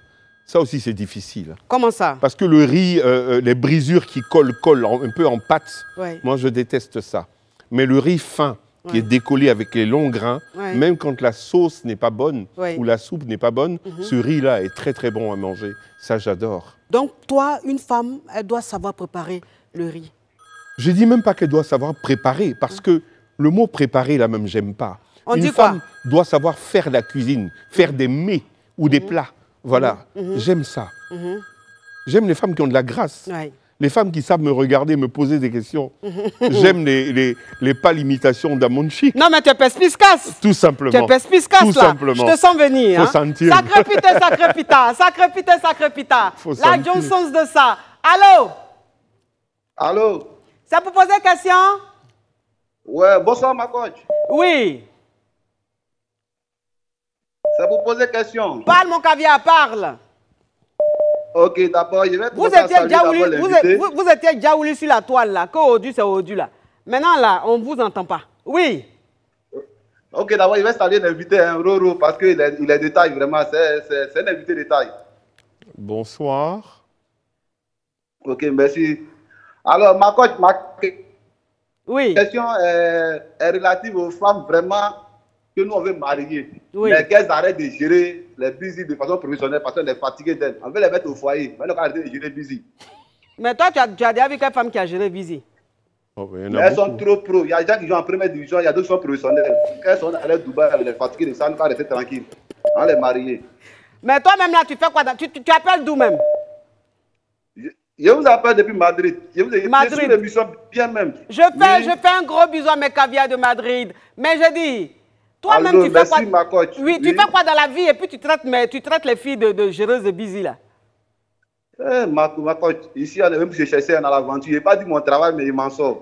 Ça aussi, c'est difficile. Comment ça Parce que le riz, euh, euh, les brisures qui collent, collent un peu en pâte, moi, je déteste ça. Mais le riz fin, qui est décollé avec les longs grains, même quand la sauce n'est pas bonne ou la soupe n'est pas bonne, mhm. ce riz-là est très, très bon à manger. Ça, j'adore. Donc, toi, une femme, elle doit savoir préparer le riz Je dis même pas qu'elle doit savoir préparer, parce ah. que le mot préparer, là même, j'aime pas. une femme doit savoir faire la cuisine, faire des mets ou des mhm. plats. Voilà, mm-hmm. Mm-hmm. j'aime ça. Mm-hmm. J'aime les femmes qui ont de la grâce. Les femmes qui savent me regarder, me poser des questions. J'aime les, les, les, pâles Non, mais tu es perspicace. Tout simplement. Tu es pas Tout Simplement. Je te sens venir. Faut hein. sentir. Sacré putain, sacré sacrépita. Sacré ça sacré la jonsons de ça. Allô Allô Ça peut poser question Ouais, bonsoir, ma coach. Oui. Ça vous pose des questions. Parle, mon caviar, parle. Ok, d'abord, je vais vous étiez, déjà vous, vous, vous sur la toile, là. Que Qu'audu, c'est Audu, là. Maintenant, là, on ne vous entend pas. Oui. Ok, d'abord, je vais saluer l'invité, hein, Roro, parce qu'il est, il est vraiment. C'est un invité de Bonsoir. Ok, merci. Alors, ma, coach, ma oui. question est, est relative aux femmes vraiment que nous, avons veut marier mais qu'elles arrêtent de gérer les busy de façon professionnelle parce qu'elles sont fatiguées d'elles. On veut les mettre au foyer, mais elles ont arrêté de gérer les busy. Mais toi, tu as, tu as déjà vu quelle femme qui a géré busy oh, Elles sont trop pro. Il y a des gens qui jouent en première division, il y a d'autres qui sont professionnels. elles sont allées à Dubaï, elles sont fatiguées de ça, elles rester tranquille. On les mariées. Mais toi-même, là, tu fais quoi tu, tu, appelles d'où même je, vous appelle depuis Madrid. Je vous ai Madrid. Je suis bien Je fais, je fais un gros bisou à mes caviars de Madrid. Mais je dis. Toi-même, tu fais quoi Oui, tu fais quoi dans la vie et puis tu traites, mais, tu traites les filles de, de de busy, là. Eh, ma, ma, coach, ici, on est même chercher dans l'aventure. Je n'ai pas dit mon travail, mais il m'en sort.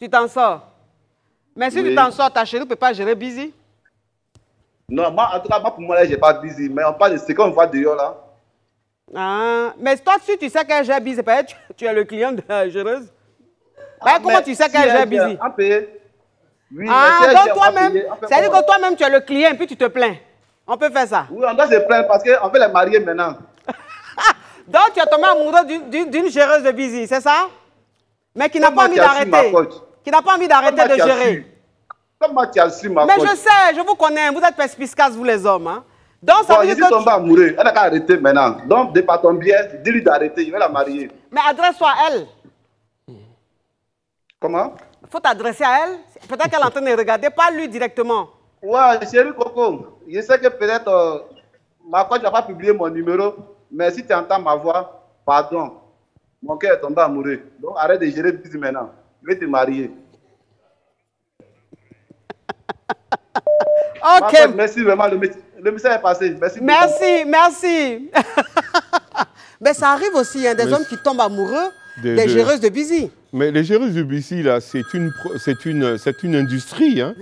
Tu t'en sors. Mais si tu t'en sors, ta chérie ne peut pas gérer busy. Non, moi, en tout cas, moi, pour moi, je n'ai pas busy. Mais on parle de ce qu'on voit dehors, là. Ah, mais toi, si tu sais qu'elle gère busy, peut-être tu es le client de la géreuse. Ah, comment tu sais qu'elle gère busy? Oui, ah, donc toi-même, c'est-à-dire que toi-même, tu es le client et puis tu te plains. On peut faire ça. Oui, on doit se plaindre parce qu'on veut les marier maintenant. donc tu es tombé amoureux d'une géreuse de visite, c'est ça Mais qui n'a pas, envie d'arrêter. Qui n'a pas envie d'arrêter de gérer. Comment tu as su ma Mais je sais, je vous connais, vous êtes perspicaces, vous les hommes. Hein. Donc, ça bon, veut dire que. tombé amoureux, elle n'a qu'à arrêter maintenant. Donc, départ ton bien, dis-lui d'arrêter, il veut la marier. Mais adresse-toi à elle. Comment faut t'adresser à elle. Peut-être qu'elle est en train de regarder, pas lui directement. Ouais, chérie Coco, je sais que peut-être euh, ma coach n'a pas publié mon numéro, mais si tu entends ma voix, pardon, mon cœur est tombé amoureux. Donc arrête de gérer busy maintenant. Je vais te marier. ok. merci vraiment, le, message est passé. Merci, merci. mais ça arrive aussi, a hein, des hommes qui tombent amoureux des, des géreuses de busy. Mais les ici, là, c'est une, une, une industrie. Hein.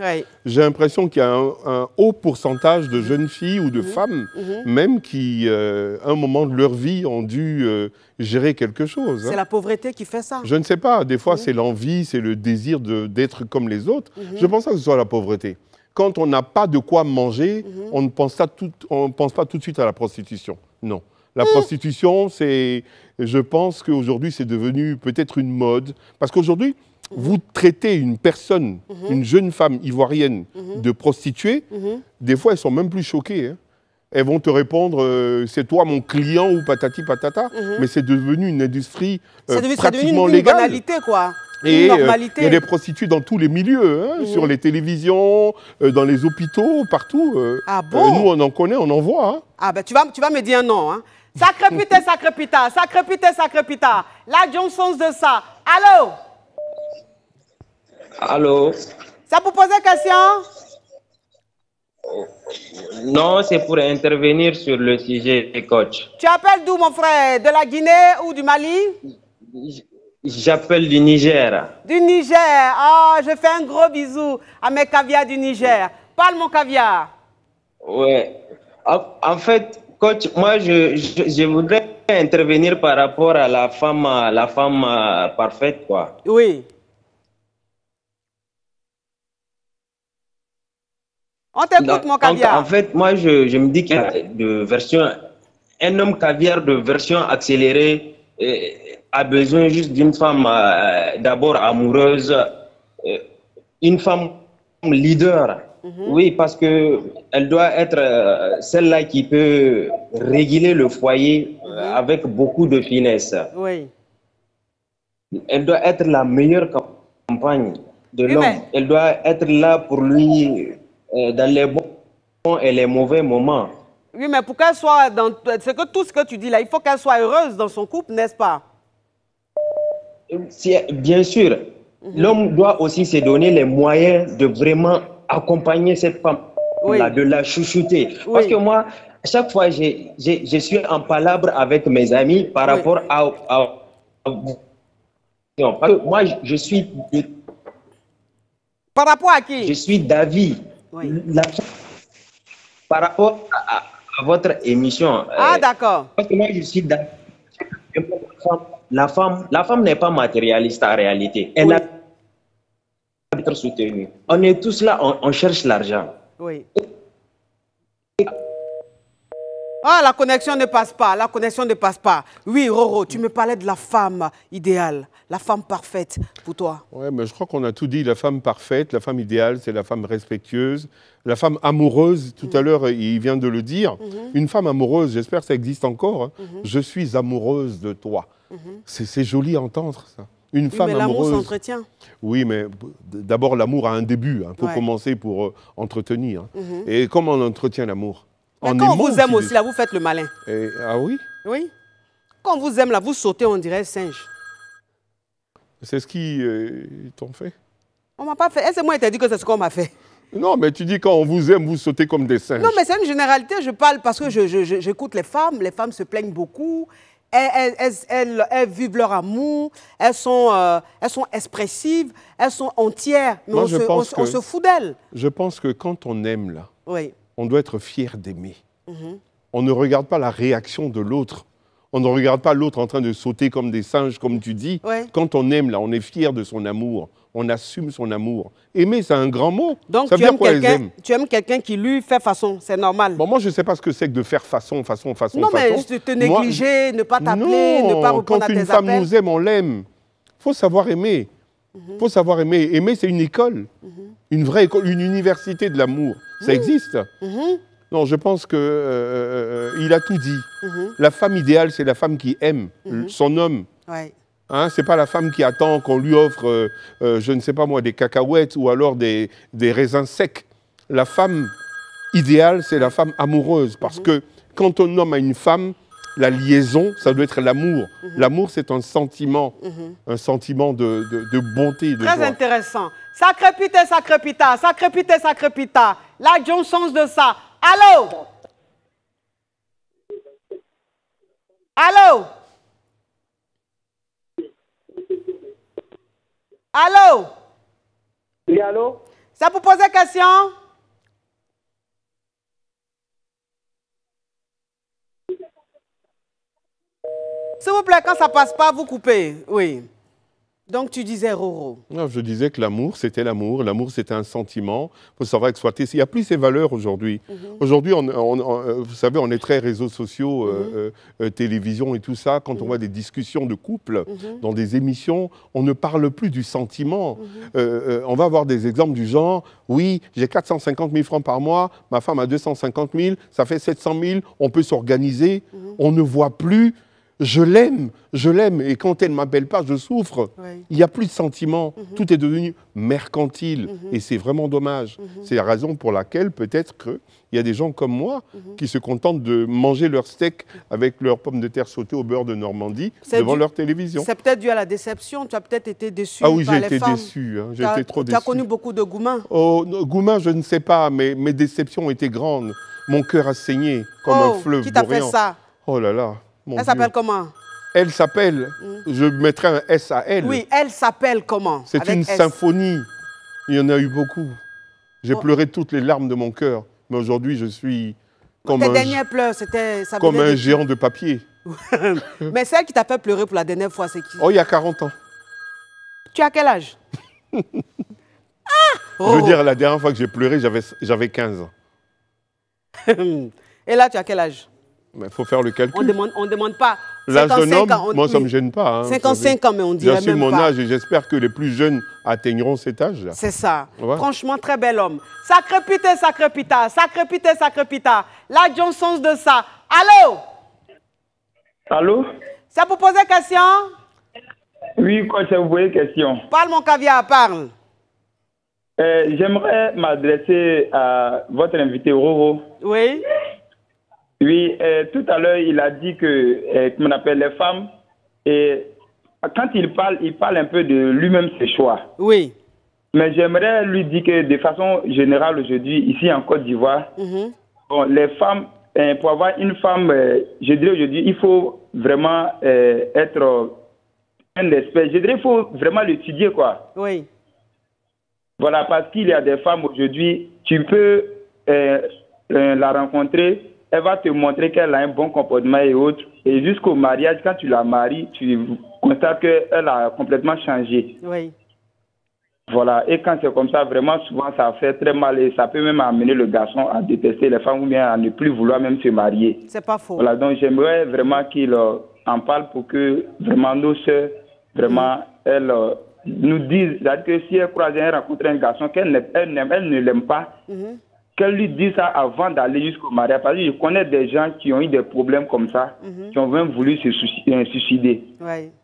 J'ai l'impression qu'il y a un, haut pourcentage de jeunes filles ou de mhm. femmes, mhm. même qui, euh, à un moment de leur vie, ont dû euh, gérer quelque chose. C'est hein. la pauvreté qui fait ça. Je ne sais pas. Des fois, mhm. c'est l'envie, c'est le désir d'être comme les autres. Je pense pas que ce soit la pauvreté. Quand on n'a pas de quoi manger, on ne pense, tout, on ne pense pas tout de suite à la prostitution. Non. La hmm. prostitution, c'est je pense qu'aujourd'hui, c'est devenu peut-être une mode. Parce qu'aujourd'hui, vous traitez une personne, mhm. une jeune femme ivoirienne mhm. de prostituée, mhm. des fois, elles sont même plus choquées. Hein. Elles vont te répondre, euh, c'est toi mon client ou patati patata. Mais c'est devenu une industrie pratiquement euh, légale. pratiquement une, une quoi. Et euh, il y a des prostituées dans tous les milieux, hein, sur les télévisions, dans les hôpitaux, partout. ah bon Nous, on en connaît, on en voit. Hein. Ah ben bah, tu vas, tu vas me dire non. Hein. Sacré sacrépita, sacré sacrépita. sacré La Johnson de ça. Allô? Allô? Ça vous pose question? Non, c'est pour intervenir sur le sujet des coachs. Tu appelles d'où, mon frère? De la Guinée ou du Mali? J'appelle du Niger. Du Niger. Ah, je fais un gros bisou à mes caviars du Niger. Parle, mon caviar. Ouais. En fait, Coach, moi, je, je, voudrais intervenir par rapport à la femme, la femme euh, parfaite, quoi. Oui. On t'écoute, mon caviar. en fait, moi, je, me dis qu'un de version, un homme caviar de version accélérée euh, a besoin juste d'une femme euh, d'abord amoureuse, une femme leader Mhm. Oui, parce que elle doit être euh, celle-là qui peut réguler le foyer euh, mhm. avec beaucoup de finesse. Oui. Elle doit être la meilleure compagne de l'homme. Elle doit être là pour lui euh, dans les bons et les mauvais moments. Oui, mais pour qu'elle soit dans... C'est que tout ce que tu dis là, il faut qu'elle soit heureuse dans son couple, n'est-ce pas Bien sûr. Mhm. L'homme doit aussi se donner les moyens de vraiment accompagner cette femme, là, de la chouchouter. Parce que moi, chaque fois, je suis en palabre avec mes amis par rapport à, vous, parce que moi, je suis... Par rapport à qui Je suis David. Par rapport à, votre émission. Euh, ah, d'accord. Parce que moi, je suis d'avis. La femme, la femme, n'est pas matérialiste en réalité. Elle a soutenu. On est tous là, on, cherche l'argent. Oui. Ah, la connexion ne passe pas, la connexion ne passe pas. Oui, Roro, tu me parlais de la femme idéale, la femme parfaite pour toi. Oui, mais je crois qu'on a tout dit, la femme parfaite, la femme idéale, c'est la femme respectueuse, la femme amoureuse, tout à mhm. l'heure, il vient de le dire. Mhm. Une femme amoureuse, j'espère que ça existe encore. Hein. Mhm. Je suis amoureuse de toi. C'est joli à entendre, ça. Une femme mais l'amour s'entretient. Oui, mais d'abord, l'amour a un début. Il hein, faut commencer pour euh, entretenir. Hein. Mhm. Et comment on entretient l'amour Quand on vous aime aussi, là, vous faites le malin. ah oui Oui. Quand on vous aime, là, vous sautez, on dirait singe. C'est ce qu'ils euh, t'ont fait On m'a pas fait. Eh, Est-ce que moi, t'ai dit que c'est ce qu'on m'a fait non, mais tu dis quand on vous aime, vous sautez comme des singes. Non, mais c'est une généralité. Je parle parce que j'écoute les femmes. Les femmes se plaignent beaucoup. Elles, vivent leur amour, elles sont, euh, elles sont expressives, elles sont entières, mais on, se, fout d'elles. Je pense que quand on aime, là, on doit être fier d'aimer. Mhm. On ne regarde pas la réaction de l'autre, on ne regarde pas l'autre en train de sauter comme des singes, comme tu dis. Quand on aime, là, on est fier de son amour. On assume son amour. Aimer, c'est un grand mot. Donc, tu, aimes tu aimes quelqu'un qui lui fait façon, c'est normal. Bon, moi, je ne sais pas ce que c'est que de faire façon, façon, façon. Non, façon. mais te, te négliger, ne pas t'appeler, ne pas répondre à tes appels. Quand une femme nous aime, on l'aime. Il faut savoir aimer. Mhm. faut savoir aimer. Aimer, c'est une école. Mhm. Une vraie école, une université de l'amour. Ça existe. Mhm. Non, je pense qu'il euh, euh, euh, a tout dit. Mhm. La femme idéale, c'est la femme qui aime mhm. son homme. Ouais. Hein, c'est pas la femme qui attend qu'on lui offre, je ne sais pas moi, des cacahuètes ou alors des, raisins secs. La femme idéale, c'est la femme amoureuse. Parce mhm. que quand on nomme à une femme, la liaison, ça doit être l'amour. L'amour, c'est un sentiment, un sentiment de, de, de bonté. De Très intéressant. Sacré sacrépita, sacré sacrépita. Là, pité, sacré pita. de ça. Allô? Allô? Allô? Oui, allô? Ça vous pose question? S'il vous plaît, quand ça passe pas, vous coupez. Oui. Donc tu disais Roro. je disais que l'amour, c'était l'amour. L'amour, c'était un sentiment. Il faut savoir exploiter. Il n'y a plus ces valeurs aujourd'hui. Mhm. Aujourd'hui, on, euh, vous savez, on est très réseaux sociaux, euh, mhm. euh, télévision et tout ça. Quand on mhm. voit des discussions de couple dans des émissions, on ne parle plus du sentiment. on va avoir des exemples du genre, oui, j'ai 450 000 francs par mois, ma femme a 250 000, ça fait 700 000, on peut s'organiser. On ne voit plus je l'aime, je l'aime. Et quand elle ne m'appelle pas, je souffre. Il n'y a plus de sentiment. Mhm. Tout est devenu mercantile. Mhm. Et c'est vraiment dommage. Mhm. C'est la raison pour laquelle peut-être qu'il y a des gens comme moi qui se contentent de manger leur steak avec leurs pommes de terre sautée au beurre de Normandie devant leur télévision. C'est peut-être dû à la déception. Tu as peut-être été déçu. Ah oui, j'ai été déçu. Hein. J'ai été trop déçu. Tu as connu beaucoup de goumins. Oh, goumins, je ne sais pas, mais mes déceptions étaient grandes. Mon cœur a saigné comme un oh, fleuve. Qui t'a fait ça Oh là là. Elle s'appelle comment Elle s'appelle, hmm. je mettrai un S à elle. Oui, elle s'appelle comment C'est une symphonie. Il y en a eu beaucoup. J'ai oh. pleuré toutes les larmes de mon cœur. Mais aujourd'hui, je suis comme un, c'était... Comme un géant de papier. Mais celle qui t'a fait pleurer pour la dernière fois, c'est qui Oh, il y a 40 ans. Tu as quel âge Je veux dire, la dernière fois que j'ai pleuré, j'avais 15 ans. Et là, tu as quel âge mais il faut faire le calcul. On demande, ne on demande pas. L'âge d'un homme, moi, ça ne me gêne pas. 55 hein, ans, mais on dirait même pas. mon âge et j'espère que les plus jeunes atteindront cet âge-là. C'est ça. Franchement, très bel homme. Sacré sacrépita, sacré pita, sacré putain, sacré pita. La Johnson de ça. Allô Allô Ça pour poser question Oui, quoi ça vous poser question. Parle, mon caviar, parle. Euh, j'aimerais m'adresser à votre invité, Roro. Oui oui, euh, tout à l'heure, il a dit que, euh, on appelle les femmes, et quand il parle, il parle un peu de lui-même ses choix. Oui. Mais j'aimerais lui dire que de façon générale aujourd'hui, ici en Côte d'Ivoire, mm-hmm. bon, les femmes, euh, pour avoir une femme, je dirais aujourd'hui, il faut vraiment être un espèce. Je dirais il faut vraiment l'étudier, quoi. Oui. Voilà, parce qu'il y a des femmes aujourd'hui, tu peux la rencontrer elle va te montrer qu'elle a un bon comportement et autres. Et jusqu'au mariage, quand tu la maries, tu constates qu'elle a complètement changé. Oui. Voilà. Et quand c'est comme ça, vraiment, souvent, ça fait très mal et ça peut même amener le garçon à détester les femmes ou bien à ne plus vouloir même se marier. C'est pas faux. Voilà. Donc, j'aimerais vraiment qu'il euh, en parle pour que vraiment nos soeurs, vraiment, elle mm-hmm. elles. Euh, nous disent que si elle croisent et rencontre un garçon qu'elle elle, elle, elle ne l'aime pas, mm-hmm qu'elle lui dise ça avant d'aller jusqu'au mariage. Parce que je connais des gens qui ont eu des problèmes comme ça, mhm. qui ont même voulu se euh, suicider.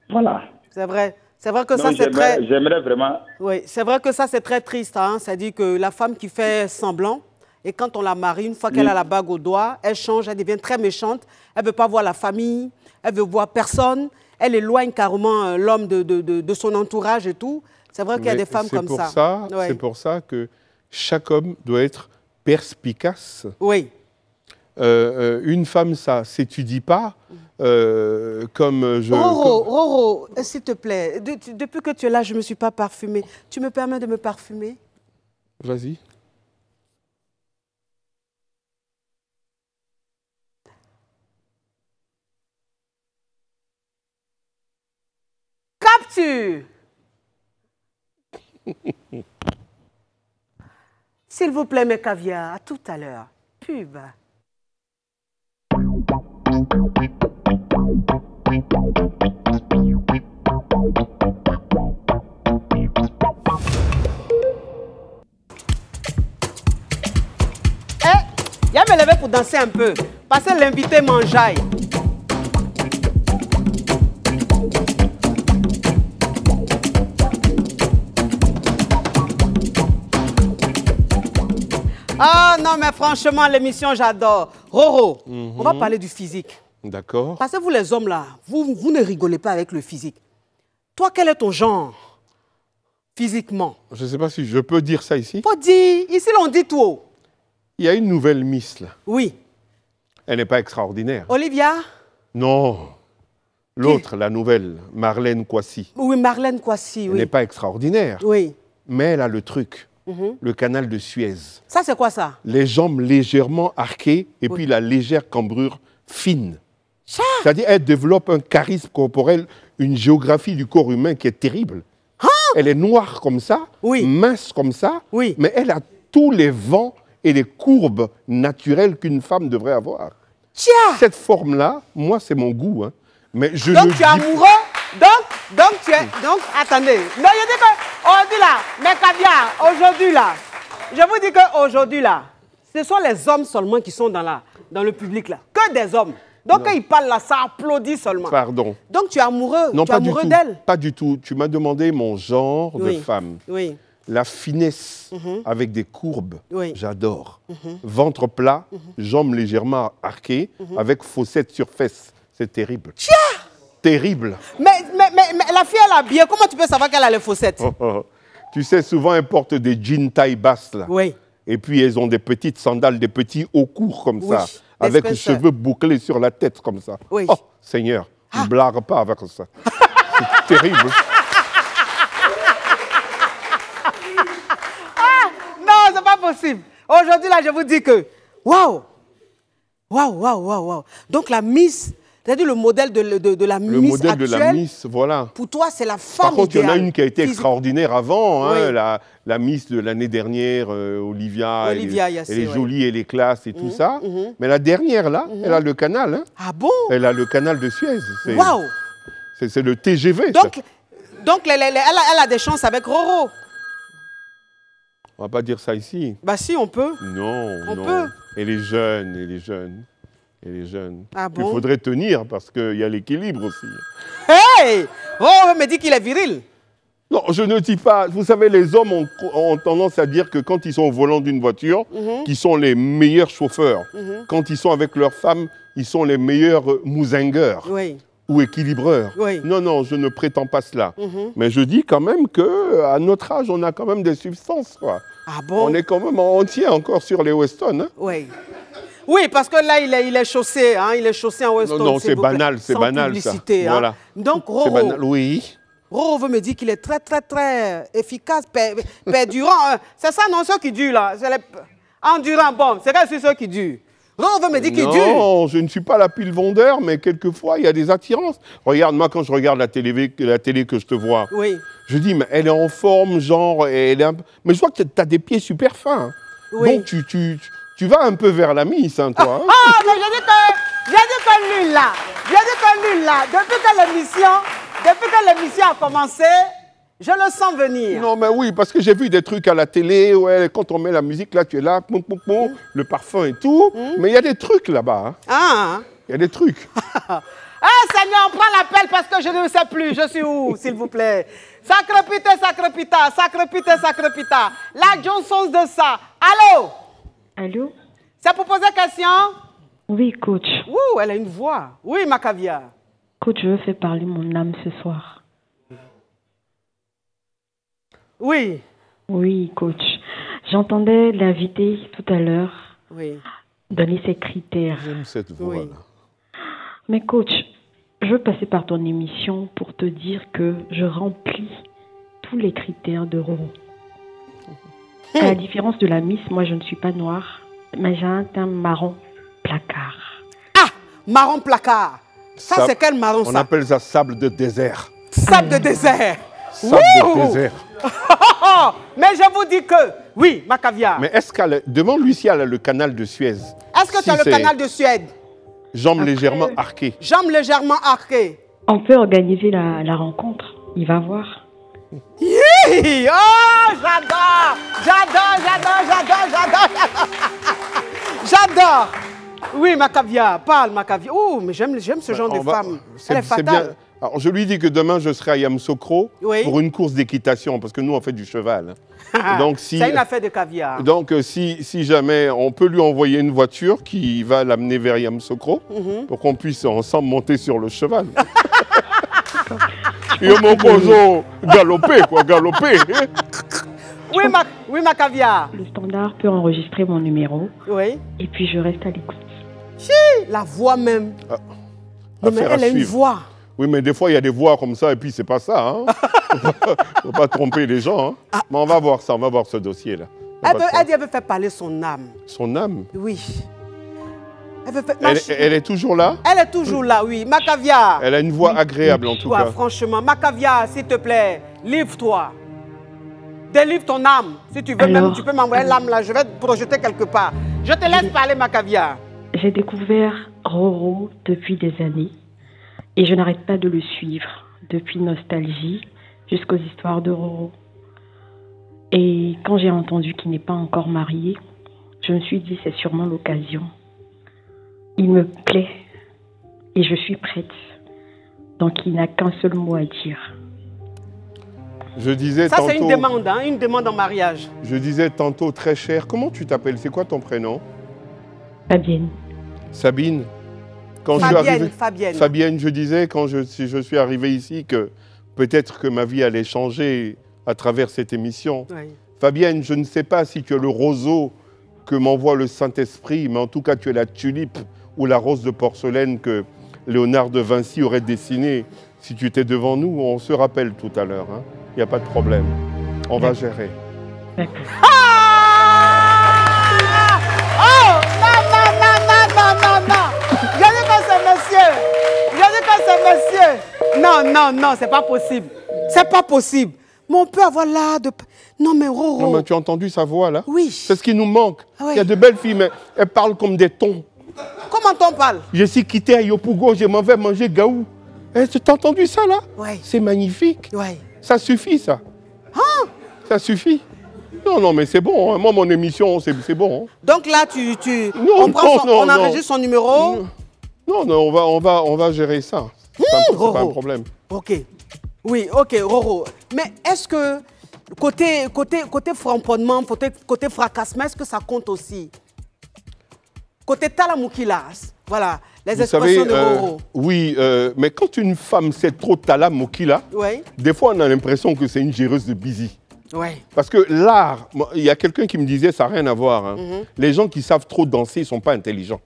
Voilà. C'est vrai. C'est vrai que ça, c'est très... J'aimerais vraiment... Oui, c'est vrai que ça, c'est très triste. Hein. C'est-à-dire que la femme qui fait semblant, et quand on la marie, une fois qu'elle a mm. la bague au doigt, elle change, elle devient très méchante. Elle ne veut pas voir la famille, elle ne veut voir personne. Elle éloigne carrément euh, l'homme de, de, de, son entourage et tout. C'est vrai qu'il y a des femmes comme ça. C'est pour ça que chaque homme doit être perspicace. Oui. Euh, euh, une femme, ça s'étudie pas euh, comme je... Roro, Roro, s'il te plaît, depuis que tu es là, je ne me suis pas parfumée. Tu me permets de me parfumer Vas-y. Capture S'il vous plaît, mes caviars. à tout à l'heure. Pub. Eh, hey, viens me lever pour danser un peu, parce que l'invité mangeaille. Ah non, mais franchement, l'émission, j'adore. Roro, on va mhm. parler du physique. D'accord. Parce que vous, les hommes, là, vous, ne rigolez pas avec le physique. Toi, quel est ton genre physiquement Je ne sais pas si je peux dire ça ici. Faut dire. Ici, l'on dit tout. Il y a une nouvelle Miss, là. Oui. Elle n'est pas extraordinaire. Olivia Non. L'autre, la nouvelle, Marlène Coissy. Oui, Marlène Coissy, oui. Elle n'est pas extraordinaire. Oui. Mais elle a le truc. Mhm. le canal de Suez. Ça, c'est quoi ça Les jambes légèrement arquées et puis la légère cambrure fine. C'est-à-dire, elle développe un charisme corporel, une géographie du corps humain qui est terrible. Hein? elle est noire comme ça, mince comme ça, mais elle a tous les vents et les courbes naturelles qu'une femme devrait avoir. Tiens. Cette forme-là, moi, c'est mon goût. Hein. Mais je donc, tu es amoureux donc, donc, tu es... Donc, attendez. Non, il y a des... Aujourd'hui là, mes aujourd'hui là, je vous dis qu'aujourd'hui là, ce sont les hommes seulement qui sont dans, dans le public là. Que des hommes. Donc quand ils parlent là, ça applaudit seulement. Pardon. Donc tu es amoureux, non, pas du d'elle Pas du tout. Tu m'as demandé mon genre de femme. Oui. La finesse mhm. avec des courbes, oui. j'adore. Mhm. Ventre plat, mhm. jambes légèrement arquées, avec fossettes sur fesses, c'est terrible. Tiens terrible. Mais, mais, mais, la fille, elle a bien. Comment tu peux savoir qu'elle a les fossettes oh, oh, oh. Tu sais, souvent, elles portent des jeans taille basse, là. Oui. Et puis, elles ont des petites sandales, des petits hauts courts comme ça, avec les cheveux bouclés sur la tête comme ça. Oui. Oh, Seigneur, ne ah. blague pas avec ça. C'est terrible. ah, non, n'est pas possible. Aujourd'hui, là, je vous dis que, waouh, waouh, waouh, waouh, waouh. Donc, la Miss c'est-à-dire le modèle de, de, de la le modèle de la Miss, voilà. Pour toi, c'est la femme Par contre, il y en a une qui a été extraordinaire avant, hein, la, Miss de l'année dernière, Olivia, euh, Olivia, elle, est, elle est jolie, elle est classe et tout mhm, ça. Mhm. Mais la dernière, là, mhm. elle a le canal. Hein. Ah bon Elle a le canal de Suez. Waouh C'est le TGV, Donc, donc elle, a des chances avec Roro on va pas dire ça ici. Bah si, on peut. Non, on Peut. Et les jeunes, et les jeunes les jeunes. Ah Il faudrait tenir parce qu'il y a l'équilibre aussi. Hey Oh, on me dit qu'il est viril. Non, je ne dis pas. Vous savez, les hommes ont, tendance à dire que quand ils sont au volant d'une voiture, mhm. qu'ils sont les meilleurs chauffeurs. Mhm. Quand ils sont avec leurs femmes, ils sont les meilleurs euh, mousingueurs. oui. ou équilibreurs. Oui. Non, non, je ne prétends pas cela. Mhm. Mais je dis quand même que euh, à notre âge, on a quand même des substances. Ah bon On est quand même entier encore sur les Weston. Hein. Oui. Oui, parce que là, il est, il est chaussé, hein, il est chaussé en Weston. Non, non, c'est banal, c'est banal publicité, ça. Hein. Voilà. Donc, Roro, banal, oui. Roro veut me dire qu'il est très, très, très efficace, perdurant. Hein. c'est ça, non, ceux qui durent, là. Les... Endurant, bon, c'est quand ceux qui durent. Roro veut me dire qu'il dure. Non, je ne suis pas la pile vendeur, mais quelquefois, il y a des attirances. Regarde, moi, quand je regarde la télé, la télé que je te vois, oui. je dis, mais elle est en forme, genre, elle mais je vois que tu as des pieds super fins. Hein. Oui. Donc, tu, tu tu vas un peu vers la mise, hein, toi. Ah, mais je dis que, je dis que lui, là, je dis que lui, là, depuis que l'émission, depuis que l'émission a commencé, je le sens venir. Non, mais oui, parce que j'ai vu des trucs à la télé, ouais, quand on met la musique, là, tu es là, le parfum et tout. Hmm. Mais il y a des trucs là-bas. Hein. Ah. Il y a des trucs. ah, Seigneur, on prend l'appel parce que je ne sais plus. Je suis où, s'il vous plaît Sacre pita, sacre pita, sacre pita, sacre pita. La Johnson de ça. Allô Allô Ça pour poser question Oui, coach. Ouh, elle a une voix. Oui, ma caviar. Coach, je veux faire parler mon âme ce soir. Oui. Oui, coach. J'entendais l'invité tout à l'heure donner ses critères. J'aime cette voix-là. Mais coach, je veux passer par ton émission pour te dire que je remplis tous les critères de Roro. À la différence de la Miss, moi je ne suis pas noire, mais j'ai un teint marron placard. Ah Marron placard Ça, c'est quel marron ça On appelle ça sable de désert. Sable de désert Sable de désert Mais je vous dis que, oui, ma caviar. Mais est-ce qu'elle. Demande-lui si elle a le canal de Suez. Est-ce que tu as le canal de Suède Jambes légèrement arquées. Jambes légèrement arquées. On peut organiser la, la rencontre. Il va voir. Oui oh, j'adore J'adore, j'adore, j'adore, j'adore J'adore Oui, caviar, parle, caviar. Oh, mais j'aime ce genre de femme. c'est Elle est je lui dis que demain, je serai à Yam pour une course d'équitation, parce que nous, on fait du cheval. Ah, donc, si, C'est une affaire de caviar. Donc, euh, si, jamais on peut lui envoyer une voiture qui va l'amener vers Yam mhm. pour qu'on puisse ensemble monter sur le cheval. Yo mon galopé quoi, galopé. Oui ma, oui, ma caviar. Le standard peut enregistrer mon numéro. Oui. Et puis je reste à l'écoute. la voix même. Ah, non, mais elle a une voix. Oui, mais des fois, il y a des voix comme ça, et puis c'est pas ça. ne hein. faut pas tromper les gens. Hein. Ah. Mais on va voir ça, on va voir ce dossier-là. Elle, elle, veut faire parler son âme. Son âme Oui. Elle, est toujours là Elle est toujours là, oui. Macavia. Elle a une voix agréable, en tout cas. Franchement, Macavia, s'il te plaît, livre-toi. Délivre ton âme. Si tu veux, même, tu peux m'envoyer l'âme là. Je vais te projeter quelque part. Je te laisse parler, Macavia. J'ai découvert Roro depuis des années et je n'arrête pas de le suivre, depuis Nostalgie jusqu'aux histoires de Roro. Et quand j'ai entendu qu'il n'est pas encore marié, je me suis dit c'est sûrement l'occasion il me plaît et je suis prête. Donc il n'a qu'un seul mot à dire. Je disais Ça, c'est une demande, hein, une demande en mariage. Je disais tantôt, très cher, comment tu t'appelles C'est quoi ton prénom Fabienne. Sabine quand Fabienne, je Fabienne. je disais quand je, suis arrivé ici que peut-être que ma vie allait changer à travers cette émission. Fabienne, je ne sais pas si tu es le roseau que m'envoie le Saint-Esprit, mais en tout cas, tu es la tulipe ou la rose de porcelaine que Léonard de Vinci aurait dessinée si tu étais devant nous, on se rappelle tout à l'heure. Hein. Il n'y a pas de problème. On va gérer. Ah oh non, non, maman, maman Regardez pas ça, monsieur Regardez pas ça, monsieur Non, non, non, c'est pas possible. C'est pas possible. Mais on peut avoir là... de... Non, mais Roro... Non, mais tu as entendu sa voix, là Oui. C'est ce qui nous manque. Ah Il y a de belles filles, mais elles parlent comme des tons. Comment on parle Je suis quitté à Yopougo, je m'en vais manger gaou. T'as tu as entendu ça là ouais. C'est magnifique. Ça suffit ça. Hein Ça suffit. Non, non, mais c'est bon. Hein. Moi, mon émission, c'est bon. Hein. Donc là, tu, tu... on, prend son, enregistre son numéro Non, non, on va, on va, on va gérer ça. C'est pas, un mmh, problème. OK. Oui, OK, Roro. Mais est-ce que côté, côté, côté framponnement, côté, côté fracassement, est-ce que ça compte aussi Côté talamokila. voilà, les expressions de euh, Roro. oui, euh, mais quand une femme sait trop Tala ouais. des fois on a l'impression que c'est une géreuse de busy. Ouais. Parce que l'art, il y a quelqu'un qui me disait, ça n'a rien à voir. Hein. Mhm. Les gens qui savent trop danser, ils ne sont pas intelligents.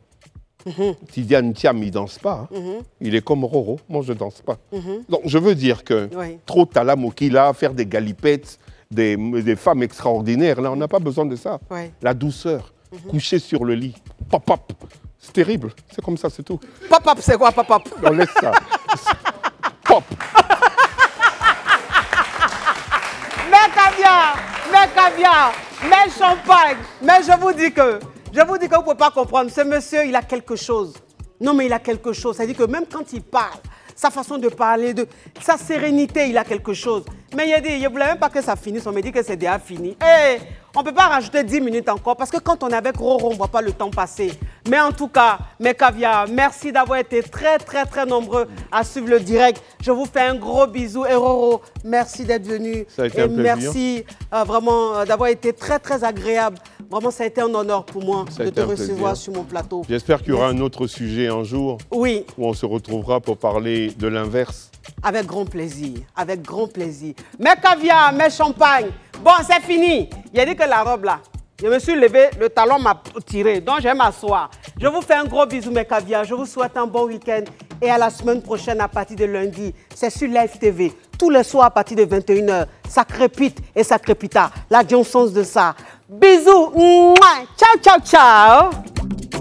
Mm -hmm. Tidiane tiam, il ne danse pas. Hein. Mhm. Il est comme Roro. Moi, je ne danse pas. Mhm. Donc, je veux dire que trop trop Talamoukila, faire des galipettes, des, femmes extraordinaires, là, on n'a pas besoin de ça. La douceur, coucher sur le lit, pop pop C'est terrible. C'est comme ça, c'est tout. pop pop c'est quoi pop pop On laisse ça. pop. Mais caviar, mais caviar, mais champagne, Mais je vous dis que, je vous dis que vous ne pouvez pas comprendre. Ce monsieur, il a quelque chose. Non, mais il a quelque chose. C'est-à-dire que même quand il parle, sa façon de parler, de sa sérénité, il a quelque chose. Mais il a dit, il ne même pas que ça finisse. On me dit que c'est déjà fini. Hey, eh, on ne peut pas rajouter 10 minutes encore parce que quand on est avec Roro, on ne voit pas le temps passer. Mais en tout cas, mes caviars, merci d'avoir été très, très, très nombreux à suivre le direct. Je vous fais un gros bisou. Et Roro, merci d'être venu. et merci euh, vraiment euh, d'avoir été très, très agréable. Vraiment, ça a été un honneur pour moi de te recevoir sur mon plateau. J'espère qu'il y aura un autre sujet un jour où on se retrouvera pour parler de l'inverse. Avec grand plaisir, avec grand plaisir. Mes caviars, mes champagnes. Bon, c'est fini. Il a dit que la robe là, je me suis levée, le talon m'a tiré. Donc, je vais m'asseoir. Je vous fais un gros bisou, mes caviars. Je vous souhaite un bon week-end. Et à la semaine prochaine, à partir de lundi, c'est sur Life TV. Tous les soirs, à partir de 21h, ça crépite et ça crépita. La sens de ça. Bisous. Ciao, ciao, ciao.